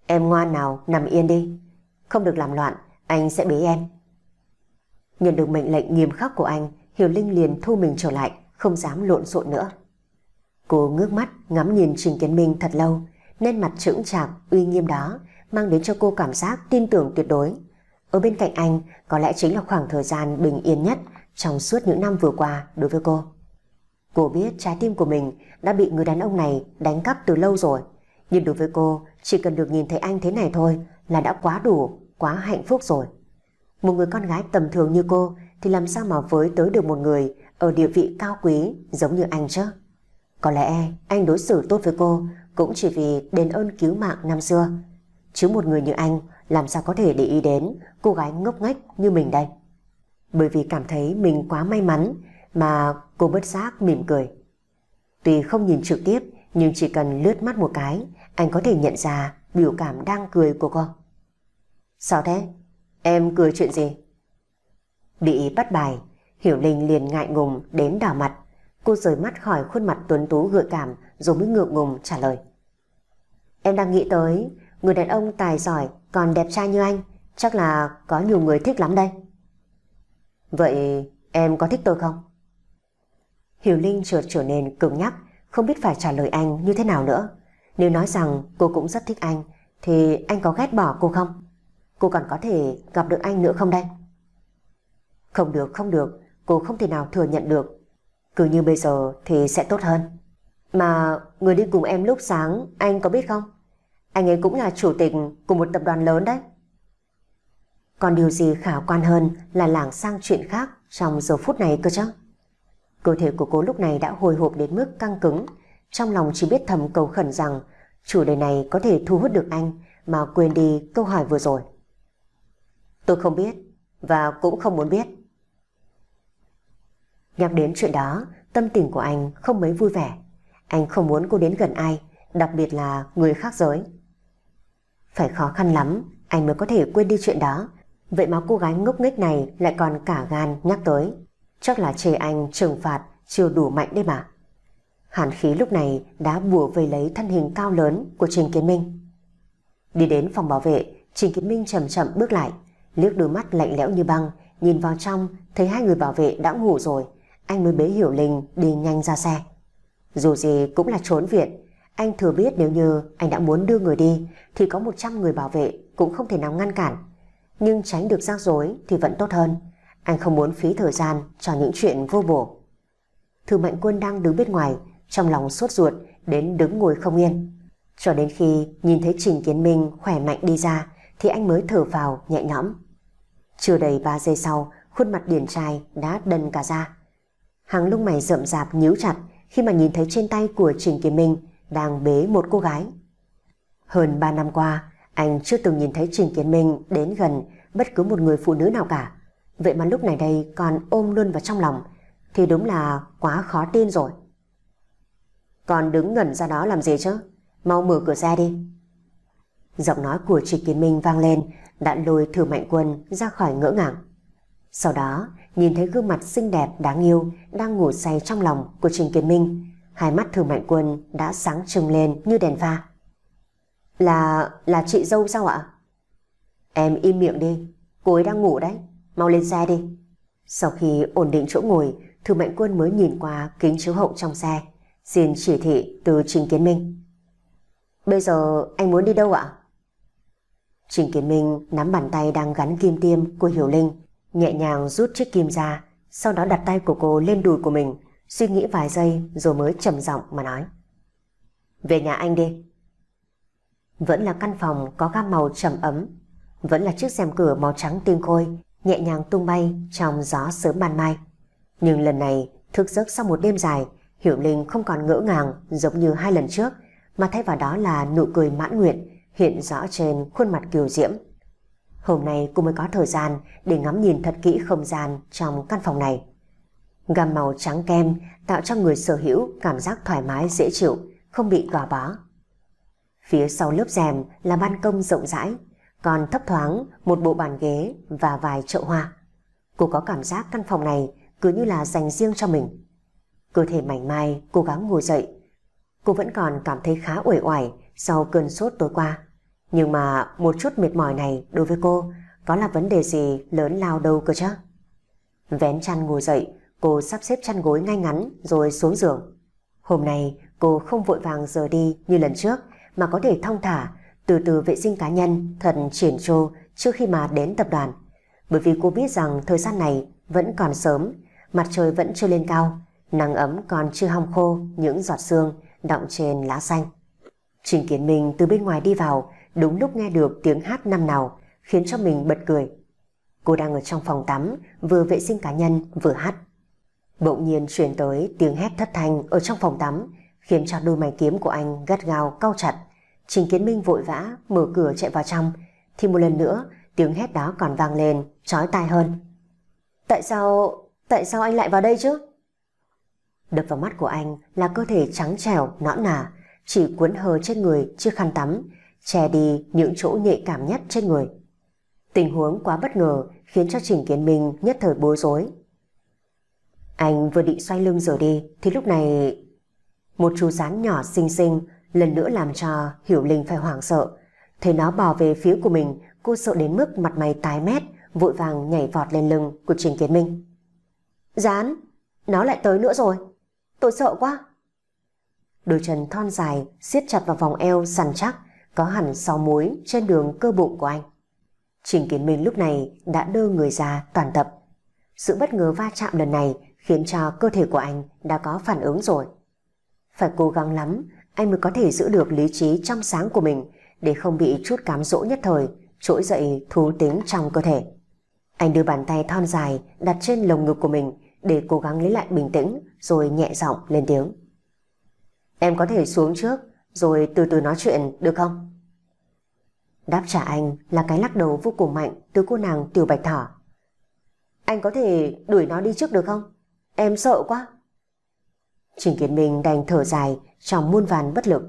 Em ngoan nào nằm yên đi, không được làm loạn, anh sẽ bế em. Nhận được mệnh lệnh nghiêm khắc của anh, Hiểu Linh liền thu mình trở lại, không dám lộn xộn nữa. Cô ngước mắt ngắm nhìn Trình Kiến Minh thật lâu, nên mặt trưởng trạc uy nghiêm đó mang đến cho cô cảm giác tin tưởng tuyệt đối. Ở bên cạnh anh có lẽ chính là khoảng thời gian bình yên nhất trong suốt những năm vừa qua đối với cô. Cô biết trái tim của mình đã bị người đàn ông này đánh cắp từ lâu rồi. Nhưng đối với cô, chỉ cần được nhìn thấy anh thế này thôi là đã quá đủ, quá hạnh phúc rồi. Một người con gái tầm thường như cô thì làm sao mà với tới được một người ở địa vị cao quý giống như anh chứ? Có lẽ anh đối xử tốt với cô cũng chỉ vì đền ơn cứu mạng năm xưa. Chứ một người như anh làm sao có thể để ý đến cô gái ngốc nghếch như mình đây. Bởi vì cảm thấy mình quá may mắn mà cô bất giác mỉm cười. Tuy không nhìn trực tiếp nhưng chỉ cần lướt mắt một cái anh có thể nhận ra biểu cảm đang cười của cô. Sao thế? Em cười chuyện gì? Bị bắt bài, Hiểu Linh liền ngại ngùng đến đỏ mặt. Cô rời mắt khỏi khuôn mặt tuấn tú gợi cảm rồi mới ngượng ngùng trả lời. Em đang nghĩ tới người đàn ông tài giỏi còn đẹp trai như anh, chắc là có nhiều người thích lắm đây. Vậy em có thích tôi không? Hiểu Linh chợt trở nên cứng nhắc, không biết phải trả lời anh như thế nào nữa. Nếu nói rằng cô cũng rất thích anh, thì anh có ghét bỏ cô không? Cô còn có thể gặp được anh nữa không đây? Không được, không được, cô không thể nào thừa nhận được cứ như bây giờ thì sẽ tốt hơn. Mà người đi cùng em lúc sáng anh có biết không? Anh ấy cũng là chủ tịch của một tập đoàn lớn đấy. Còn điều gì khả quan hơn là lảng sang chuyện khác trong giờ phút này cơ chứ? Cơ thể của cô lúc này đã hồi hộp đến mức căng cứng, trong lòng chỉ biết thầm cầu khẩn rằng chủ đề này có thể thu hút được anh mà quên đi câu hỏi vừa rồi. Tôi không biết và cũng không muốn biết. Nhắc đến chuyện đó, tâm tình của anh không mấy vui vẻ. Anh không muốn cô đến gần ai, đặc biệt là người khác giới. Phải khó khăn lắm, anh mới có thể quên đi chuyện đó. Vậy mà cô gái ngốc nghếch này lại còn cả gan nhắc tới. Chắc là chê anh trừng phạt chưa đủ mạnh đấy mà. Hàn khí lúc này đã bùa về lấy thân hình cao lớn của Trình Kiến Minh. Đi đến phòng bảo vệ, Trình Kiến Minh chậm chậm bước lại, liếc đôi mắt lạnh lẽo như băng, nhìn vào trong thấy hai người bảo vệ đã ngủ rồi anh mới bế Hiểu Linh đi nhanh ra xe. Dù gì cũng là trốn viện, anh thừa biết nếu như anh đã muốn đưa người đi thì có 100 người bảo vệ cũng không thể nào ngăn cản. Nhưng tránh được rắc rối thì vẫn tốt hơn. Anh không muốn phí thời gian cho những chuyện vô bổ. Thư Mạnh Quân đang đứng bên ngoài, trong lòng sốt ruột đến đứng ngồi không yên. Cho đến khi nhìn thấy Trình Kiến Minh khỏe mạnh đi ra thì anh mới thở vào nhẹ nhõm. Chưa đầy 3 giây sau, khuôn mặt điển trai đã đần cả ra. Hàng lúc mày rậm rạp nhíu chặt khi mà nhìn thấy trên tay của Trình Kỳ Minh đang bế một cô gái. Hơn 3 năm qua, anh chưa từng nhìn thấy Trình Kiến Minh đến gần bất cứ một người phụ nữ nào cả. Vậy mà lúc này đây còn ôm luôn vào trong lòng thì đúng là quá khó tin rồi. Còn đứng ngẩn ra đó làm gì chứ? Mau mở cửa xe đi. Giọng nói của Trình Kiến Minh vang lên đã lôi thử mạnh quân ra khỏi ngỡ ngàng. Sau đó, nhìn thấy gương mặt xinh đẹp đáng yêu đang ngủ say trong lòng của Trình Kiệt Minh, hai mắt Thư Mạnh Quân đã sáng trừng lên như đèn pha. Là... là chị dâu sao ạ? Em im miệng đi, cô ấy đang ngủ đấy, mau lên xe đi. Sau khi ổn định chỗ ngồi, Thư Mạnh Quân mới nhìn qua kính chiếu hậu trong xe, xin chỉ thị từ Trình Kiến Minh. Bây giờ anh muốn đi đâu ạ? Trình Kiến Minh nắm bàn tay đang gắn kim tiêm của Hiểu Linh, Nhẹ nhàng rút chiếc kim ra, sau đó đặt tay của cô lên đùi của mình, suy nghĩ vài giây rồi mới trầm giọng mà nói. Về nhà anh đi. Vẫn là căn phòng có gam màu trầm ấm, vẫn là chiếc rèm cửa màu trắng tinh khôi, nhẹ nhàng tung bay trong gió sớm ban mai. Nhưng lần này, thức giấc sau một đêm dài, Hiểu Linh không còn ngỡ ngàng giống như hai lần trước, mà thay vào đó là nụ cười mãn nguyện hiện rõ trên khuôn mặt kiều diễm. Hôm nay cô mới có thời gian để ngắm nhìn thật kỹ không gian trong căn phòng này. Gam màu trắng kem tạo cho người sở hữu cảm giác thoải mái dễ chịu, không bị gò bó. Phía sau lớp rèm là ban công rộng rãi, còn thấp thoáng một bộ bàn ghế và vài chậu hoa. Cô có cảm giác căn phòng này cứ như là dành riêng cho mình. Cơ thể mảnh mai cố gắng ngồi dậy. Cô vẫn còn cảm thấy khá uể oải sau cơn sốt tối qua. Nhưng mà một chút mệt mỏi này đối với cô có là vấn đề gì lớn lao đâu cơ chứ? Vén chăn ngồi dậy, cô sắp xếp chăn gối ngay ngắn rồi xuống giường. Hôm nay cô không vội vàng rời đi như lần trước mà có thể thong thả, từ từ vệ sinh cá nhân thật triển trô trước khi mà đến tập đoàn. Bởi vì cô biết rằng thời gian này vẫn còn sớm, mặt trời vẫn chưa lên cao, nắng ấm còn chưa hong khô những giọt sương đọng trên lá xanh. Trình Kiến Minh từ bên ngoài đi vào, đúng lúc nghe được tiếng hát năm nào, khiến cho mình bật cười. Cô đang ở trong phòng tắm, vừa vệ sinh cá nhân, vừa hát. Bỗng nhiên truyền tới tiếng hét thất thanh ở trong phòng tắm, khiến cho đôi mày kiếm của anh gắt gao cau chặt. Trình Kiến Minh vội vã mở cửa chạy vào trong, thì một lần nữa tiếng hét đó còn vang lên, chói tai hơn. Tại sao, tại sao anh lại vào đây chứ? Đập vào mắt của anh là cơ thể trắng trẻo, nõn nà, chỉ cuốn hờ trên người chiếc khăn tắm, che đi những chỗ nhạy cảm nhất trên người. Tình huống quá bất ngờ khiến cho Trình Kiến Minh nhất thời bối rối. Anh vừa định xoay lưng rời đi thì lúc này một chú rán nhỏ xinh xinh lần nữa làm cho Hiểu Linh phải hoảng sợ. Thấy nó bò về phía của mình, cô sợ đến mức mặt mày tái mét, vội vàng nhảy vọt lên lưng của Trình Kiến Minh. Rán, nó lại tới nữa rồi. Tôi sợ quá. Đôi chân thon dài, siết chặt vào vòng eo săn chắc, có hẳn sáu mối trên đường cơ bụng của anh. Trình Kiến Minh lúc này đã đưa người ra toàn tập. Sự bất ngờ va chạm lần này khiến cho cơ thể của anh đã có phản ứng rồi. Phải cố gắng lắm, anh mới có thể giữ được lý trí trong sáng của mình để không bị chút cám dỗ nhất thời, trỗi dậy thú tính trong cơ thể. Anh đưa bàn tay thon dài đặt trên lồng ngực của mình để cố gắng lấy lại bình tĩnh rồi nhẹ giọng lên tiếng. Em có thể xuống trước, rồi từ từ nói chuyện được không? Đáp trả anh là cái lắc đầu vô cùng mạnh từ cô nàng Tiểu Bạch Thỏ. Anh có thể đuổi nó đi trước được không? Em sợ quá. Trình Kiến Minh đành thở dài trong muôn vàn bất lực.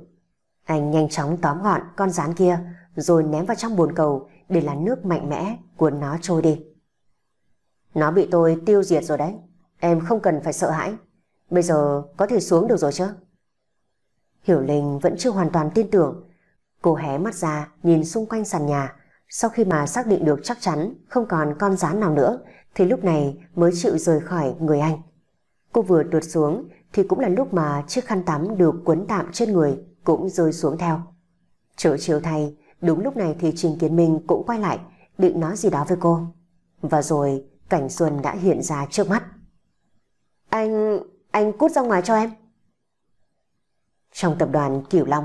Anh nhanh chóng tóm gọn con rán kia rồi ném vào trong bồn cầu để làn nước mạnh mẽ cuốn nó trôi đi. Nó bị tôi tiêu diệt rồi đấy. Em không cần phải sợ hãi. Bây giờ có thể xuống được rồi chứ? Hiểu Linh vẫn chưa hoàn toàn tin tưởng. Cô hé mắt ra, nhìn xung quanh sàn nhà. Sau khi mà xác định được chắc chắn không còn con rán nào nữa, thì lúc này mới chịu rời khỏi người anh. Cô vừa tuột xuống thì cũng là lúc mà chiếc khăn tắm được quấn tạm trên người cũng rơi xuống theo. Chớ chiều thay, đúng lúc này thì Trình Kiến Minh cũng quay lại, định nói gì đó với cô. Và rồi, cảnh xuân đã hiện ra trước mắt. Anh... anh cút ra ngoài cho em trong tập đoàn Cửu Long.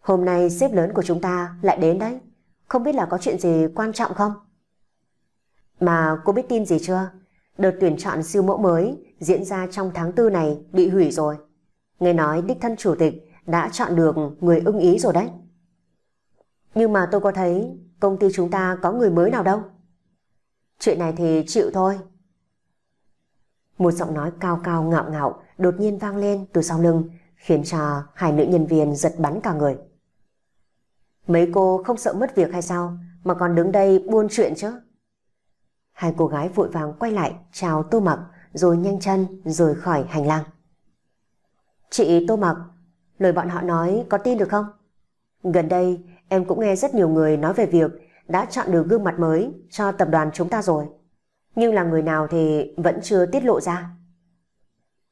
Hôm nay sếp lớn của chúng ta lại đến đấy, không biết là có chuyện gì quan trọng không? Mà cô biết tin gì chưa? Đợt tuyển chọn siêu mẫu mới diễn ra trong tháng tư này bị hủy rồi. Nghe nói đích thân chủ tịch đã chọn được người ưng ý rồi đấy. Nhưng mà tôi có thấy công ty chúng ta có người mới nào đâu. Chuyện này thì chịu thôi, một giọng nói cao cao ngạo ngạo đột nhiên vang lên từ sau lưng, khiến cho hai nữ nhân viên giật bắn cả người. Mấy cô không sợ mất việc hay sao, mà còn đứng đây buôn chuyện chứ? Hai cô gái vội vàng quay lại, chào Tô Mặc, rồi nhanh chân rời khỏi hành lang. Chị Tô Mặc, lời bọn họ nói có tin được không? Gần đây, em cũng nghe rất nhiều người nói về việc đã chọn được gương mặt mới cho tập đoàn chúng ta rồi nhưng là người nào thì vẫn chưa tiết lộ ra.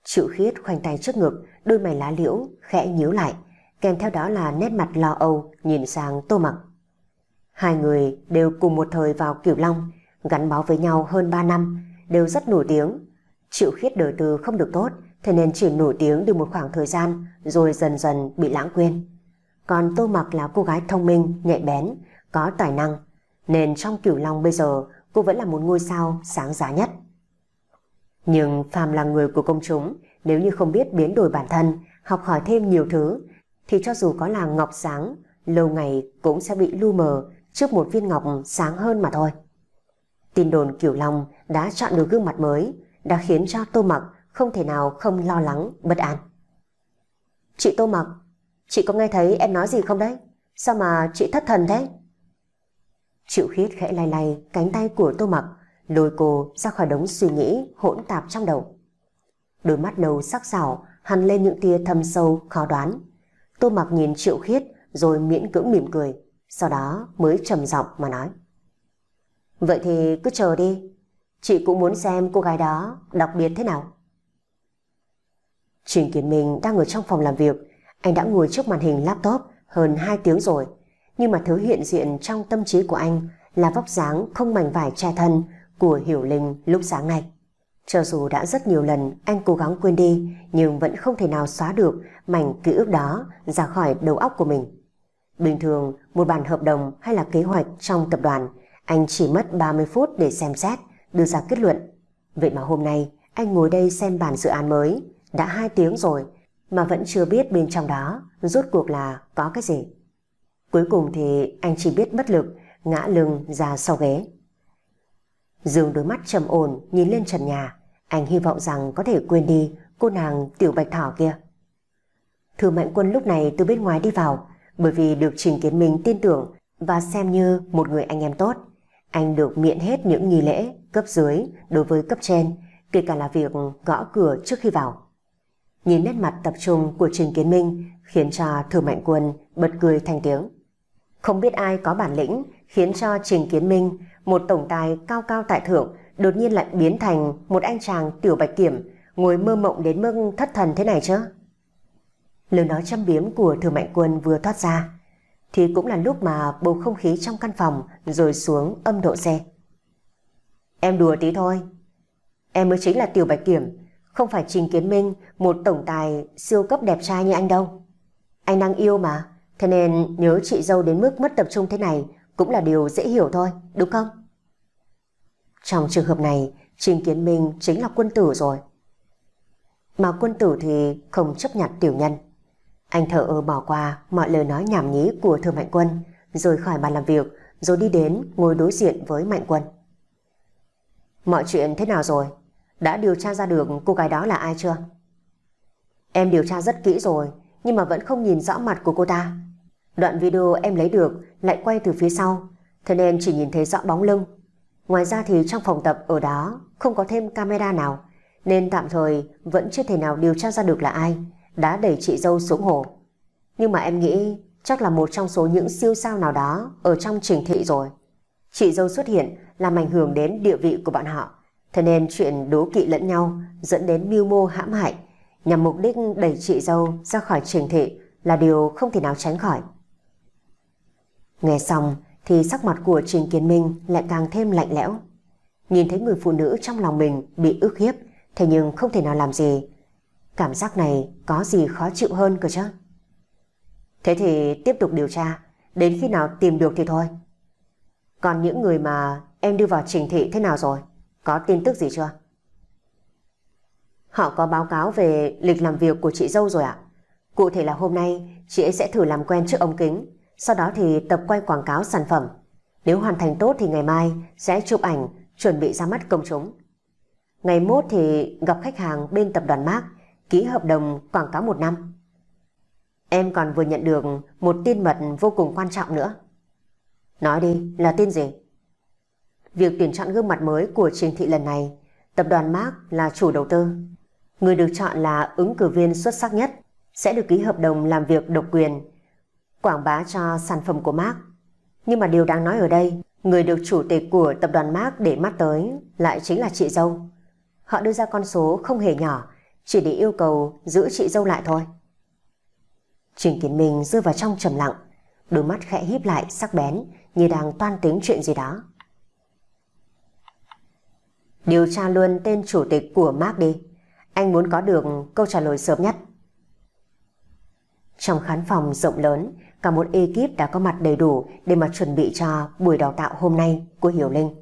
Triệu khiết khoanh tay trước ngực, đôi mày lá liễu, khẽ nhíu lại, kèm theo đó là nét mặt lo âu nhìn sang tô mặc. Hai người đều cùng một thời vào Cửu Long, gắn bó với nhau hơn 3 năm, đều rất nổi tiếng. Triệu khiết đời tư không được tốt, thế nên chỉ nổi tiếng được một khoảng thời gian rồi dần dần bị lãng quên. Còn Tô Mặc là cô gái thông minh, nhạy bén, có tài năng, nên trong Cửu Long bây giờ cô vẫn là một ngôi sao sáng giá nhất. Nhưng phàm là người của công chúng, nếu như không biết biến đổi bản thân, học hỏi thêm nhiều thứ, thì cho dù có là ngọc sáng, lâu ngày cũng sẽ bị lu mờ trước một viên ngọc sáng hơn mà thôi. Tin đồn Kiểu Long đã chọn được gương mặt mới, đã khiến cho Tô Mặc không thể nào không lo lắng, bất an. Chị Tô Mặc, chị có nghe thấy em nói gì không đấy? Sao mà chị thất thần thế? triệu khít khẽ lay lay cánh tay của Tô Mặc, lôi cô ra khỏi đống suy nghĩ hỗn tạp trong đầu. Đôi mắt đầu sắc sảo hằn lên những tia thâm sâu khó đoán. Tô Mặc nhìn Triệu Khiết rồi miễn cưỡng mỉm cười, sau đó mới trầm giọng mà nói. Vậy thì cứ chờ đi, chị cũng muốn xem cô gái đó đặc biệt thế nào. Trình Kiệt Minh đang ở trong phòng làm việc, anh đã ngồi trước màn hình laptop hơn 2 tiếng rồi nhưng mà thứ hiện diện trong tâm trí của anh là vóc dáng không mảnh vải che thân của Hiểu Linh lúc sáng nay. Cho dù đã rất nhiều lần anh cố gắng quên đi nhưng vẫn không thể nào xóa được mảnh ký ức đó ra khỏi đầu óc của mình. Bình thường, một bản hợp đồng hay là kế hoạch trong tập đoàn, anh chỉ mất 30 phút để xem xét, đưa ra kết luận. Vậy mà hôm nay, anh ngồi đây xem bản dự án mới, đã 2 tiếng rồi, mà vẫn chưa biết bên trong đó rốt cuộc là có cái gì. Cuối cùng thì anh chỉ biết bất lực, ngã lưng ra sau ghế. Dương đôi mắt trầm ổn nhìn lên trần nhà, anh hy vọng rằng có thể quên đi cô nàng tiểu bạch thỏ kia. Thừa Mạnh Quân lúc này từ bên ngoài đi vào, bởi vì được Trình Kiến Minh tin tưởng và xem như một người anh em tốt. Anh được miễn hết những nghi lễ cấp dưới đối với cấp trên, kể cả là việc gõ cửa trước khi vào. Nhìn nét mặt tập trung của Trình Kiến Minh khiến cho thừa Mạnh Quân bật cười thành tiếng. Không biết ai có bản lĩnh khiến cho Trình Kiến Minh, một tổng tài cao cao tại thượng, đột nhiên lại biến thành một anh chàng tiểu bạch kiểm, ngồi mơ mộng đến mức thất thần thế này chứ. Lời nói châm biếm của Thừa Mạnh Quân vừa thoát ra, thì cũng là lúc mà bầu không khí trong căn phòng rồi xuống âm độ xe. Em đùa tí thôi. Em mới chính là tiểu bạch kiểm, không phải Trình Kiến Minh, một tổng tài siêu cấp đẹp trai như anh đâu. Anh đang yêu mà, Thế nên nhớ chị dâu đến mức mất tập trung thế này cũng là điều dễ hiểu thôi, đúng không? Trong trường hợp này, Trình Kiến Minh chính là quân tử rồi. Mà quân tử thì không chấp nhận tiểu nhân. Anh thở ơ bỏ qua mọi lời nói nhảm nhí của thừa Mạnh Quân, rồi khỏi bàn làm việc, rồi đi đến ngồi đối diện với Mạnh Quân. Mọi chuyện thế nào rồi? Đã điều tra ra được cô gái đó là ai chưa? Em điều tra rất kỹ rồi, nhưng mà vẫn không nhìn rõ mặt của cô ta. Đoạn video em lấy được lại quay từ phía sau, thế nên chỉ nhìn thấy rõ bóng lưng. Ngoài ra thì trong phòng tập ở đó không có thêm camera nào, nên tạm thời vẫn chưa thể nào điều tra ra được là ai đã đẩy chị dâu xuống hồ. Nhưng mà em nghĩ chắc là một trong số những siêu sao nào đó ở trong trình thị rồi. Chị dâu xuất hiện làm ảnh hưởng đến địa vị của bọn họ, thế nên chuyện đố kỵ lẫn nhau dẫn đến mưu mô hãm hại, nhằm mục đích đẩy chị dâu ra khỏi trình thị là điều không thể nào tránh khỏi. Nghe xong thì sắc mặt của Trình Kiến Minh lại càng thêm lạnh lẽo. Nhìn thấy người phụ nữ trong lòng mình bị ức hiếp, thế nhưng không thể nào làm gì. Cảm giác này có gì khó chịu hơn cơ chứ? Thế thì tiếp tục điều tra, đến khi nào tìm được thì thôi. Còn những người mà em đưa vào trình thị thế nào rồi? Có tin tức gì chưa? Họ có báo cáo về lịch làm việc của chị dâu rồi ạ. Cụ thể là hôm nay chị ấy sẽ thử làm quen trước ống kính sau đó thì tập quay quảng cáo sản phẩm. Nếu hoàn thành tốt thì ngày mai sẽ chụp ảnh, chuẩn bị ra mắt công chúng. Ngày mốt thì gặp khách hàng bên tập đoàn Mark, ký hợp đồng quảng cáo một năm. Em còn vừa nhận được một tin mật vô cùng quan trọng nữa. Nói đi, là tin gì? Việc tuyển chọn gương mặt mới của trình thị lần này, tập đoàn Mark là chủ đầu tư. Người được chọn là ứng cử viên xuất sắc nhất, sẽ được ký hợp đồng làm việc độc quyền, quảng bá cho sản phẩm của Mark. Nhưng mà điều đáng nói ở đây, người được chủ tịch của tập đoàn Mark để mắt tới lại chính là chị dâu. Họ đưa ra con số không hề nhỏ, chỉ để yêu cầu giữ chị dâu lại thôi. Trình Kiến Minh rơi vào trong trầm lặng, đôi mắt khẽ híp lại sắc bén như đang toan tính chuyện gì đó. Điều tra luôn tên chủ tịch của Mark đi. Anh muốn có được câu trả lời sớm nhất. Trong khán phòng rộng lớn, cả một ekip đã có mặt đầy đủ để mà chuẩn bị cho buổi đào tạo hôm nay của Hiểu Linh.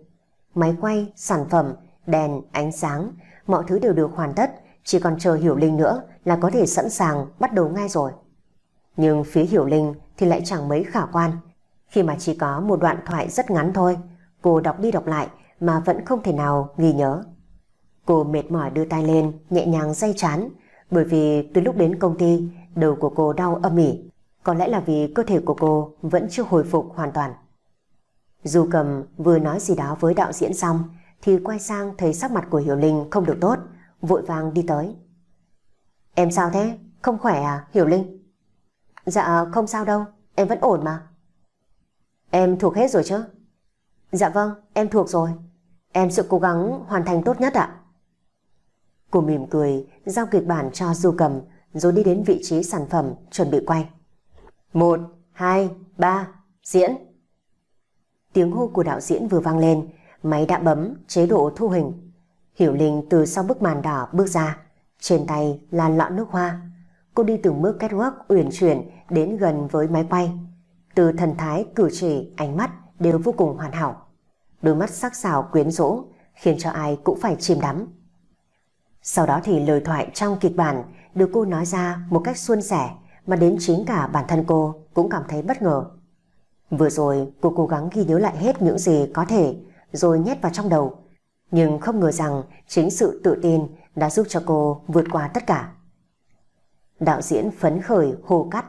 Máy quay, sản phẩm, đèn, ánh sáng, mọi thứ đều được hoàn tất, chỉ còn chờ Hiểu Linh nữa là có thể sẵn sàng bắt đầu ngay rồi. Nhưng phía Hiểu Linh thì lại chẳng mấy khả quan, khi mà chỉ có một đoạn thoại rất ngắn thôi, cô đọc đi đọc lại mà vẫn không thể nào ghi nhớ. Cô mệt mỏi đưa tay lên, nhẹ nhàng dây chán, bởi vì từ lúc đến công ty Đầu của cô đau âm ỉ, có lẽ là vì cơ thể của cô vẫn chưa hồi phục hoàn toàn. Du cầm vừa nói gì đó với đạo diễn xong, thì quay sang thấy sắc mặt của Hiểu Linh không được tốt, vội vàng đi tới. Em sao thế? Không khỏe à, Hiểu Linh? Dạ không sao đâu, em vẫn ổn mà. Em thuộc hết rồi chứ? Dạ vâng, em thuộc rồi. Em sẽ cố gắng hoàn thành tốt nhất ạ. Cô mỉm cười, giao kịch bản cho Du Cầm rồi đi đến vị trí sản phẩm chuẩn bị quay. Một, hai, ba, diễn. Tiếng hô của đạo diễn vừa vang lên, máy đã bấm chế độ thu hình. Hiểu Linh từ sau bức màn đỏ bước ra, trên tay là lọ nước hoa. Cô đi từng bước catwalk uyển chuyển đến gần với máy quay. Từ thần thái, cử chỉ, ánh mắt đều vô cùng hoàn hảo. Đôi mắt sắc sảo quyến rũ khiến cho ai cũng phải chìm đắm. Sau đó thì lời thoại trong kịch bản được cô nói ra một cách suôn sẻ mà đến chính cả bản thân cô cũng cảm thấy bất ngờ. Vừa rồi cô cố gắng ghi nhớ lại hết những gì có thể rồi nhét vào trong đầu. Nhưng không ngờ rằng chính sự tự tin đã giúp cho cô vượt qua tất cả. Đạo diễn phấn khởi hồ cắt,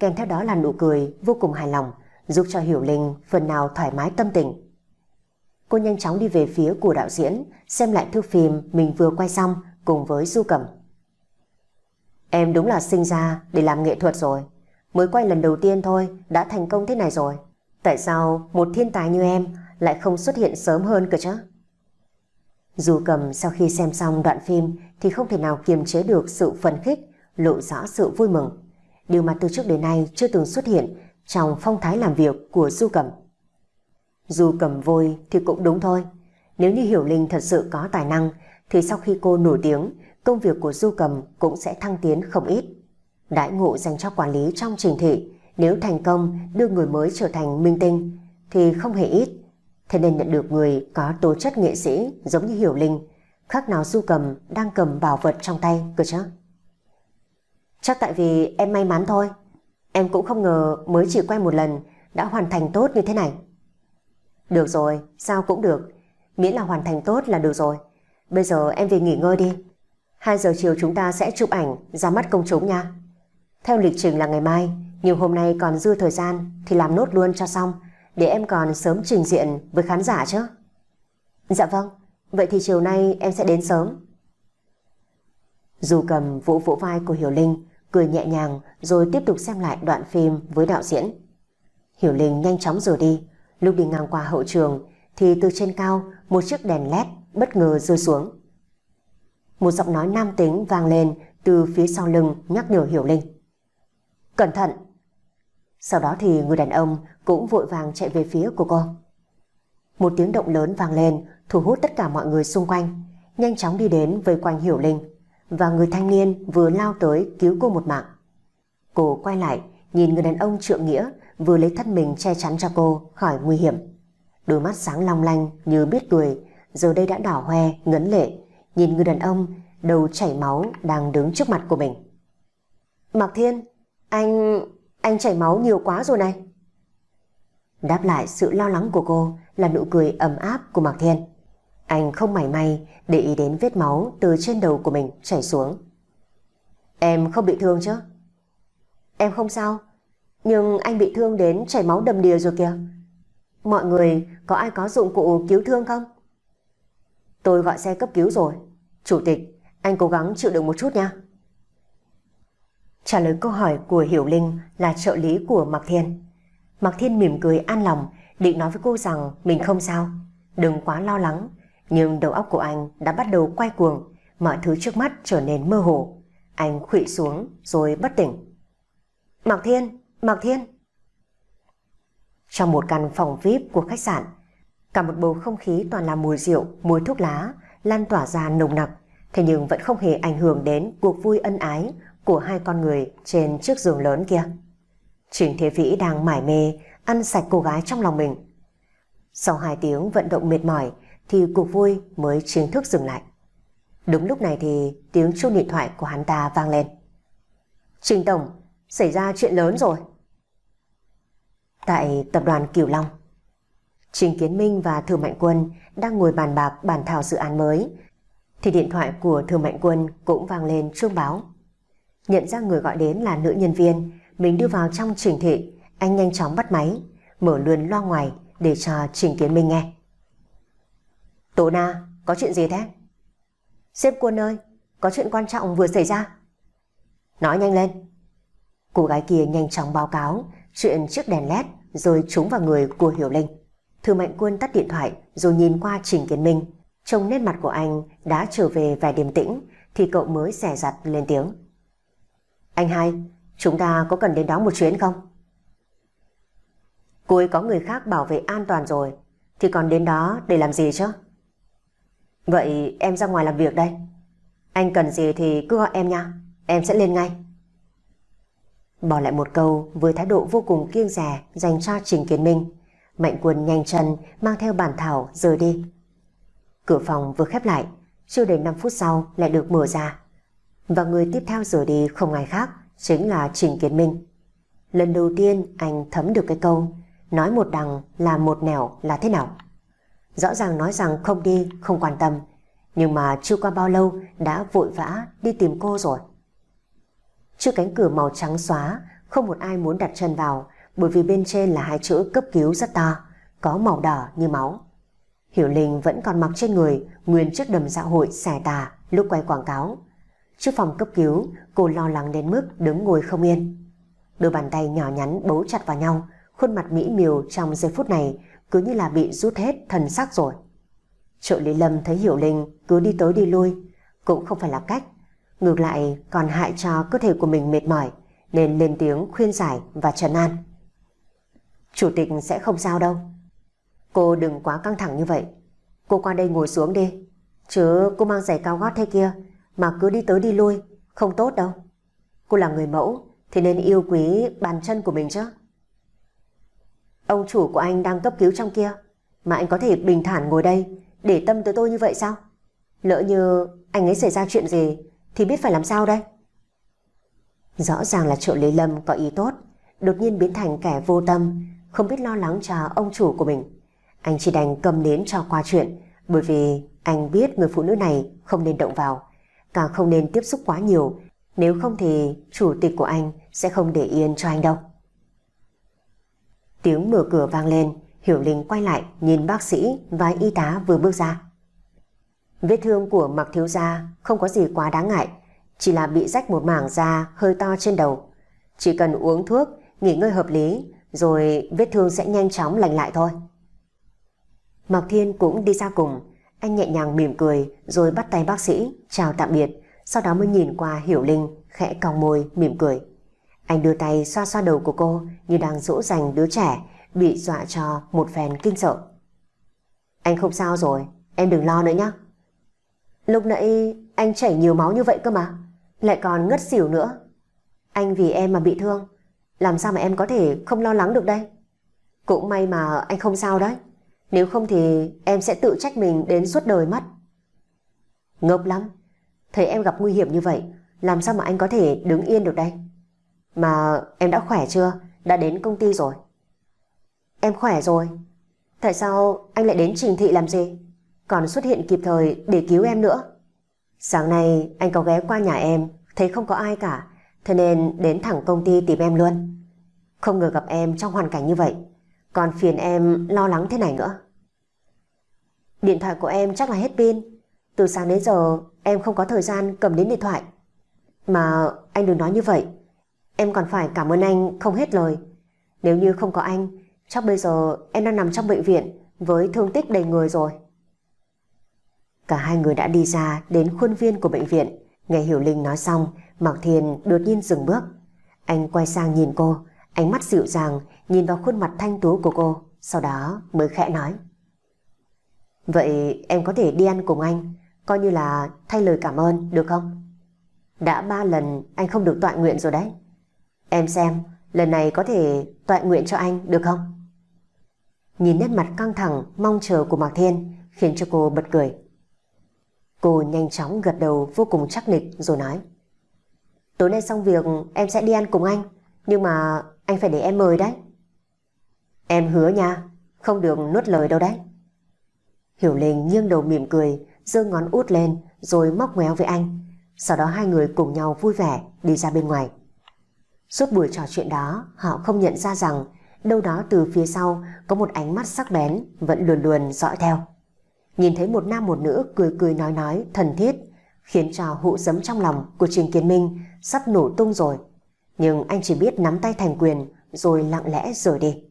kèm theo đó là nụ cười vô cùng hài lòng, giúp cho Hiểu Linh phần nào thoải mái tâm tình. Cô nhanh chóng đi về phía của đạo diễn, xem lại thước phim mình vừa quay xong cùng với Du Cẩm. Em đúng là sinh ra để làm nghệ thuật rồi. Mới quay lần đầu tiên thôi đã thành công thế này rồi. Tại sao một thiên tài như em lại không xuất hiện sớm hơn cơ chứ? Dù cầm sau khi xem xong đoạn phim thì không thể nào kiềm chế được sự phấn khích, lộ rõ sự vui mừng. Điều mà từ trước đến nay chưa từng xuất hiện trong phong thái làm việc của Du Cầm. Du Cầm vui thì cũng đúng thôi. Nếu như Hiểu Linh thật sự có tài năng thì sau khi cô nổi tiếng công việc của Du Cầm cũng sẽ thăng tiến không ít. Đãi ngộ dành cho quản lý trong trình thị, nếu thành công đưa người mới trở thành minh tinh thì không hề ít. Thế nên nhận được người có tố chất nghệ sĩ giống như Hiểu Linh, khác nào Du Cầm đang cầm bảo vật trong tay cơ chứ. Chắc tại vì em may mắn thôi. Em cũng không ngờ mới chỉ quay một lần đã hoàn thành tốt như thế này. Được rồi, sao cũng được. Miễn là hoàn thành tốt là được rồi. Bây giờ em về nghỉ ngơi đi. 2 giờ chiều chúng ta sẽ chụp ảnh ra mắt công chúng nha. Theo lịch trình là ngày mai, nhưng hôm nay còn dư thời gian thì làm nốt luôn cho xong, để em còn sớm trình diện với khán giả chứ. Dạ vâng, vậy thì chiều nay em sẽ đến sớm. Dù cầm vũ vỗ vai của Hiểu Linh, cười nhẹ nhàng rồi tiếp tục xem lại đoạn phim với đạo diễn. Hiểu Linh nhanh chóng rời đi, lúc đi ngang qua hậu trường thì từ trên cao một chiếc đèn led bất ngờ rơi xuống một giọng nói nam tính vang lên từ phía sau lưng nhắc nhở Hiểu Linh. Cẩn thận! Sau đó thì người đàn ông cũng vội vàng chạy về phía của cô. Một tiếng động lớn vang lên thu hút tất cả mọi người xung quanh, nhanh chóng đi đến vây quanh Hiểu Linh và người thanh niên vừa lao tới cứu cô một mạng. Cô quay lại nhìn người đàn ông trượng nghĩa vừa lấy thân mình che chắn cho cô khỏi nguy hiểm. Đôi mắt sáng long lanh như biết tuổi giờ đây đã đỏ hoe, ngấn lệ, nhìn người đàn ông đầu chảy máu đang đứng trước mặt của mình. Mạc Thiên, anh... anh chảy máu nhiều quá rồi này. Đáp lại sự lo lắng của cô là nụ cười ấm áp của Mạc Thiên. Anh không mảy may để ý đến vết máu từ trên đầu của mình chảy xuống. Em không bị thương chứ? Em không sao, nhưng anh bị thương đến chảy máu đầm đìa rồi kìa. Mọi người có ai có dụng cụ cứu thương không? Tôi gọi xe cấp cứu rồi. Chủ tịch, anh cố gắng chịu đựng một chút nha. Trả lời câu hỏi của Hiểu Linh là trợ lý của Mạc Thiên. Mạc Thiên mỉm cười an lòng, định nói với cô rằng mình không sao, đừng quá lo lắng. Nhưng đầu óc của anh đã bắt đầu quay cuồng, mọi thứ trước mắt trở nên mơ hồ. Anh khụy xuống rồi bất tỉnh. Mạc Thiên, Mạc Thiên. Trong một căn phòng VIP của khách sạn, Cả một bầu không khí toàn là mùi rượu, mùi thuốc lá, lan tỏa ra nồng nặc, thế nhưng vẫn không hề ảnh hưởng đến cuộc vui ân ái của hai con người trên chiếc giường lớn kia. Trình Thế Vĩ đang mải mê, ăn sạch cô gái trong lòng mình. Sau hai tiếng vận động mệt mỏi thì cuộc vui mới chính thức dừng lại. Đúng lúc này thì tiếng chuông điện thoại của hắn ta vang lên. Trình Tổng, xảy ra chuyện lớn rồi. Tại tập đoàn Cửu Long, Trình Kiến Minh và Thừa Mạnh Quân đang ngồi bàn bạc bàn thảo dự án mới, thì điện thoại của Thừa Mạnh Quân cũng vang lên chuông báo. Nhận ra người gọi đến là nữ nhân viên, mình đưa vào trong trình thị, anh nhanh chóng bắt máy, mở luôn loa ngoài để cho Trình Kiến Minh nghe. Tố Na, có chuyện gì thế? Sếp Quân ơi, có chuyện quan trọng vừa xảy ra. Nói nhanh lên. Cô gái kia nhanh chóng báo cáo chuyện chiếc đèn led rồi trúng vào người của Hiểu Linh. Thư Mạnh Quân tắt điện thoại rồi nhìn qua Trình Kiến Minh. Trông nét mặt của anh đã trở về vẻ điềm tĩnh thì cậu mới rẻ rặt lên tiếng. Anh hai, chúng ta có cần đến đó một chuyến không? Cô ấy có người khác bảo vệ an toàn rồi thì còn đến đó để làm gì chứ? Vậy em ra ngoài làm việc đây. Anh cần gì thì cứ gọi em nha, em sẽ lên ngay. Bỏ lại một câu với thái độ vô cùng kiêng rẻ dành cho Trình Kiến Minh. Mạnh Quân nhanh chân mang theo bản thảo rời đi. Cửa phòng vừa khép lại, chưa đến 5 phút sau lại được mở ra. Và người tiếp theo rời đi không ai khác, chính là Trình Kiến Minh. Lần đầu tiên anh thấm được cái câu nói một đằng là một nẻo là thế nào. Rõ ràng nói rằng không đi, không quan tâm, nhưng mà chưa qua bao lâu đã vội vã đi tìm cô rồi. Trước cánh cửa màu trắng xóa, không một ai muốn đặt chân vào, bởi vì bên trên là hai chữ cấp cứu rất to, có màu đỏ như máu. Hiểu Linh vẫn còn mặc trên người nguyên chiếc đầm dạ hội xẻ tà lúc quay quảng cáo. Trước phòng cấp cứu, cô lo lắng đến mức đứng ngồi không yên. Đôi bàn tay nhỏ nhắn bấu chặt vào nhau, khuôn mặt mỹ miều trong giây phút này cứ như là bị rút hết thần sắc rồi. Trợ lý Lâm thấy Hiểu Linh cứ đi tới đi lui, cũng không phải là cách. Ngược lại còn hại cho cơ thể của mình mệt mỏi, nên lên tiếng khuyên giải và trấn an. Chủ tịch sẽ không sao đâu. Cô đừng quá căng thẳng như vậy. Cô qua đây ngồi xuống đi. Chứ cô mang giày cao gót thế kia mà cứ đi tới đi lui, không tốt đâu. Cô là người mẫu thì nên yêu quý bàn chân của mình chứ. Ông chủ của anh đang cấp cứu trong kia mà anh có thể bình thản ngồi đây để tâm tới tôi như vậy sao? Lỡ như anh ấy xảy ra chuyện gì thì biết phải làm sao đây? Rõ ràng là trợ lý Lâm có ý tốt đột nhiên biến thành kẻ vô tâm không biết lo lắng cho ông chủ của mình. Anh chỉ đành cầm nến cho qua chuyện, bởi vì anh biết người phụ nữ này không nên động vào, càng không nên tiếp xúc quá nhiều, nếu không thì chủ tịch của anh sẽ không để yên cho anh đâu. Tiếng mở cửa vang lên, Hiểu Linh quay lại nhìn bác sĩ và y tá vừa bước ra. Vết thương của mặc Thiếu Gia không có gì quá đáng ngại, chỉ là bị rách một mảng da hơi to trên đầu. Chỉ cần uống thuốc, nghỉ ngơi hợp lý rồi vết thương sẽ nhanh chóng lành lại thôi. Mạc Thiên cũng đi ra cùng, anh nhẹ nhàng mỉm cười rồi bắt tay bác sĩ, chào tạm biệt, sau đó mới nhìn qua Hiểu Linh, khẽ cong môi, mỉm cười. Anh đưa tay xoa xoa đầu của cô như đang dỗ dành đứa trẻ bị dọa cho một phen kinh sợ. Anh không sao rồi, em đừng lo nữa nhé. Lúc nãy anh chảy nhiều máu như vậy cơ mà, lại còn ngất xỉu nữa. Anh vì em mà bị thương. Làm sao mà em có thể không lo lắng được đây? Cũng may mà anh không sao đấy. Nếu không thì em sẽ tự trách mình đến suốt đời mất. Ngốc lắm. Thấy em gặp nguy hiểm như vậy, làm sao mà anh có thể đứng yên được đây? Mà em đã khỏe chưa? Đã đến công ty rồi. Em khỏe rồi. Tại sao anh lại đến trình thị làm gì? Còn xuất hiện kịp thời để cứu em nữa. Sáng nay anh có ghé qua nhà em, thấy không có ai cả, Thế nên đến thẳng công ty tìm em luôn Không ngờ gặp em trong hoàn cảnh như vậy Còn phiền em lo lắng thế này nữa Điện thoại của em chắc là hết pin Từ sáng đến giờ em không có thời gian cầm đến điện thoại Mà anh đừng nói như vậy Em còn phải cảm ơn anh không hết lời Nếu như không có anh Chắc bây giờ em đang nằm trong bệnh viện Với thương tích đầy người rồi Cả hai người đã đi ra đến khuôn viên của bệnh viện Nghe Hiểu Linh nói xong Mạc Thiên đột nhiên dừng bước. Anh quay sang nhìn cô, ánh mắt dịu dàng nhìn vào khuôn mặt thanh tú của cô, sau đó mới khẽ nói. Vậy em có thể đi ăn cùng anh, coi như là thay lời cảm ơn được không? Đã ba lần anh không được tọa nguyện rồi đấy. Em xem, lần này có thể tọa nguyện cho anh được không? Nhìn nét mặt căng thẳng, mong chờ của Mạc Thiên khiến cho cô bật cười. Cô nhanh chóng gật đầu vô cùng chắc nịch rồi nói. Tối nay xong việc em sẽ đi ăn cùng anh Nhưng mà anh phải để em mời đấy Em hứa nha Không được nuốt lời đâu đấy Hiểu Linh nghiêng đầu mỉm cười giơ ngón út lên Rồi móc ngoéo với anh Sau đó hai người cùng nhau vui vẻ đi ra bên ngoài Suốt buổi trò chuyện đó Họ không nhận ra rằng Đâu đó từ phía sau Có một ánh mắt sắc bén Vẫn luồn luồn dõi theo Nhìn thấy một nam một nữ cười cười nói nói Thần thiết khiến cho hụ dấm trong lòng của Trình Kiến Minh sắp nổ tung rồi. Nhưng anh chỉ biết nắm tay thành quyền rồi lặng lẽ rời đi.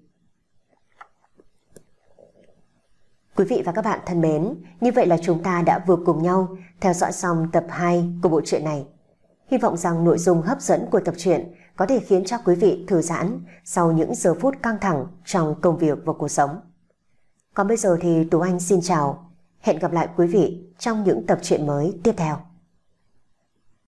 Quý vị và các bạn thân mến, như vậy là chúng ta đã vừa cùng nhau theo dõi xong tập 2 của bộ truyện này. Hy vọng rằng nội dung hấp dẫn của tập truyện có thể khiến cho quý vị thư giãn sau những giờ phút căng thẳng trong công việc và cuộc sống. Còn bây giờ thì Tú Anh xin chào Hẹn gặp lại quý vị trong những tập truyện mới tiếp theo.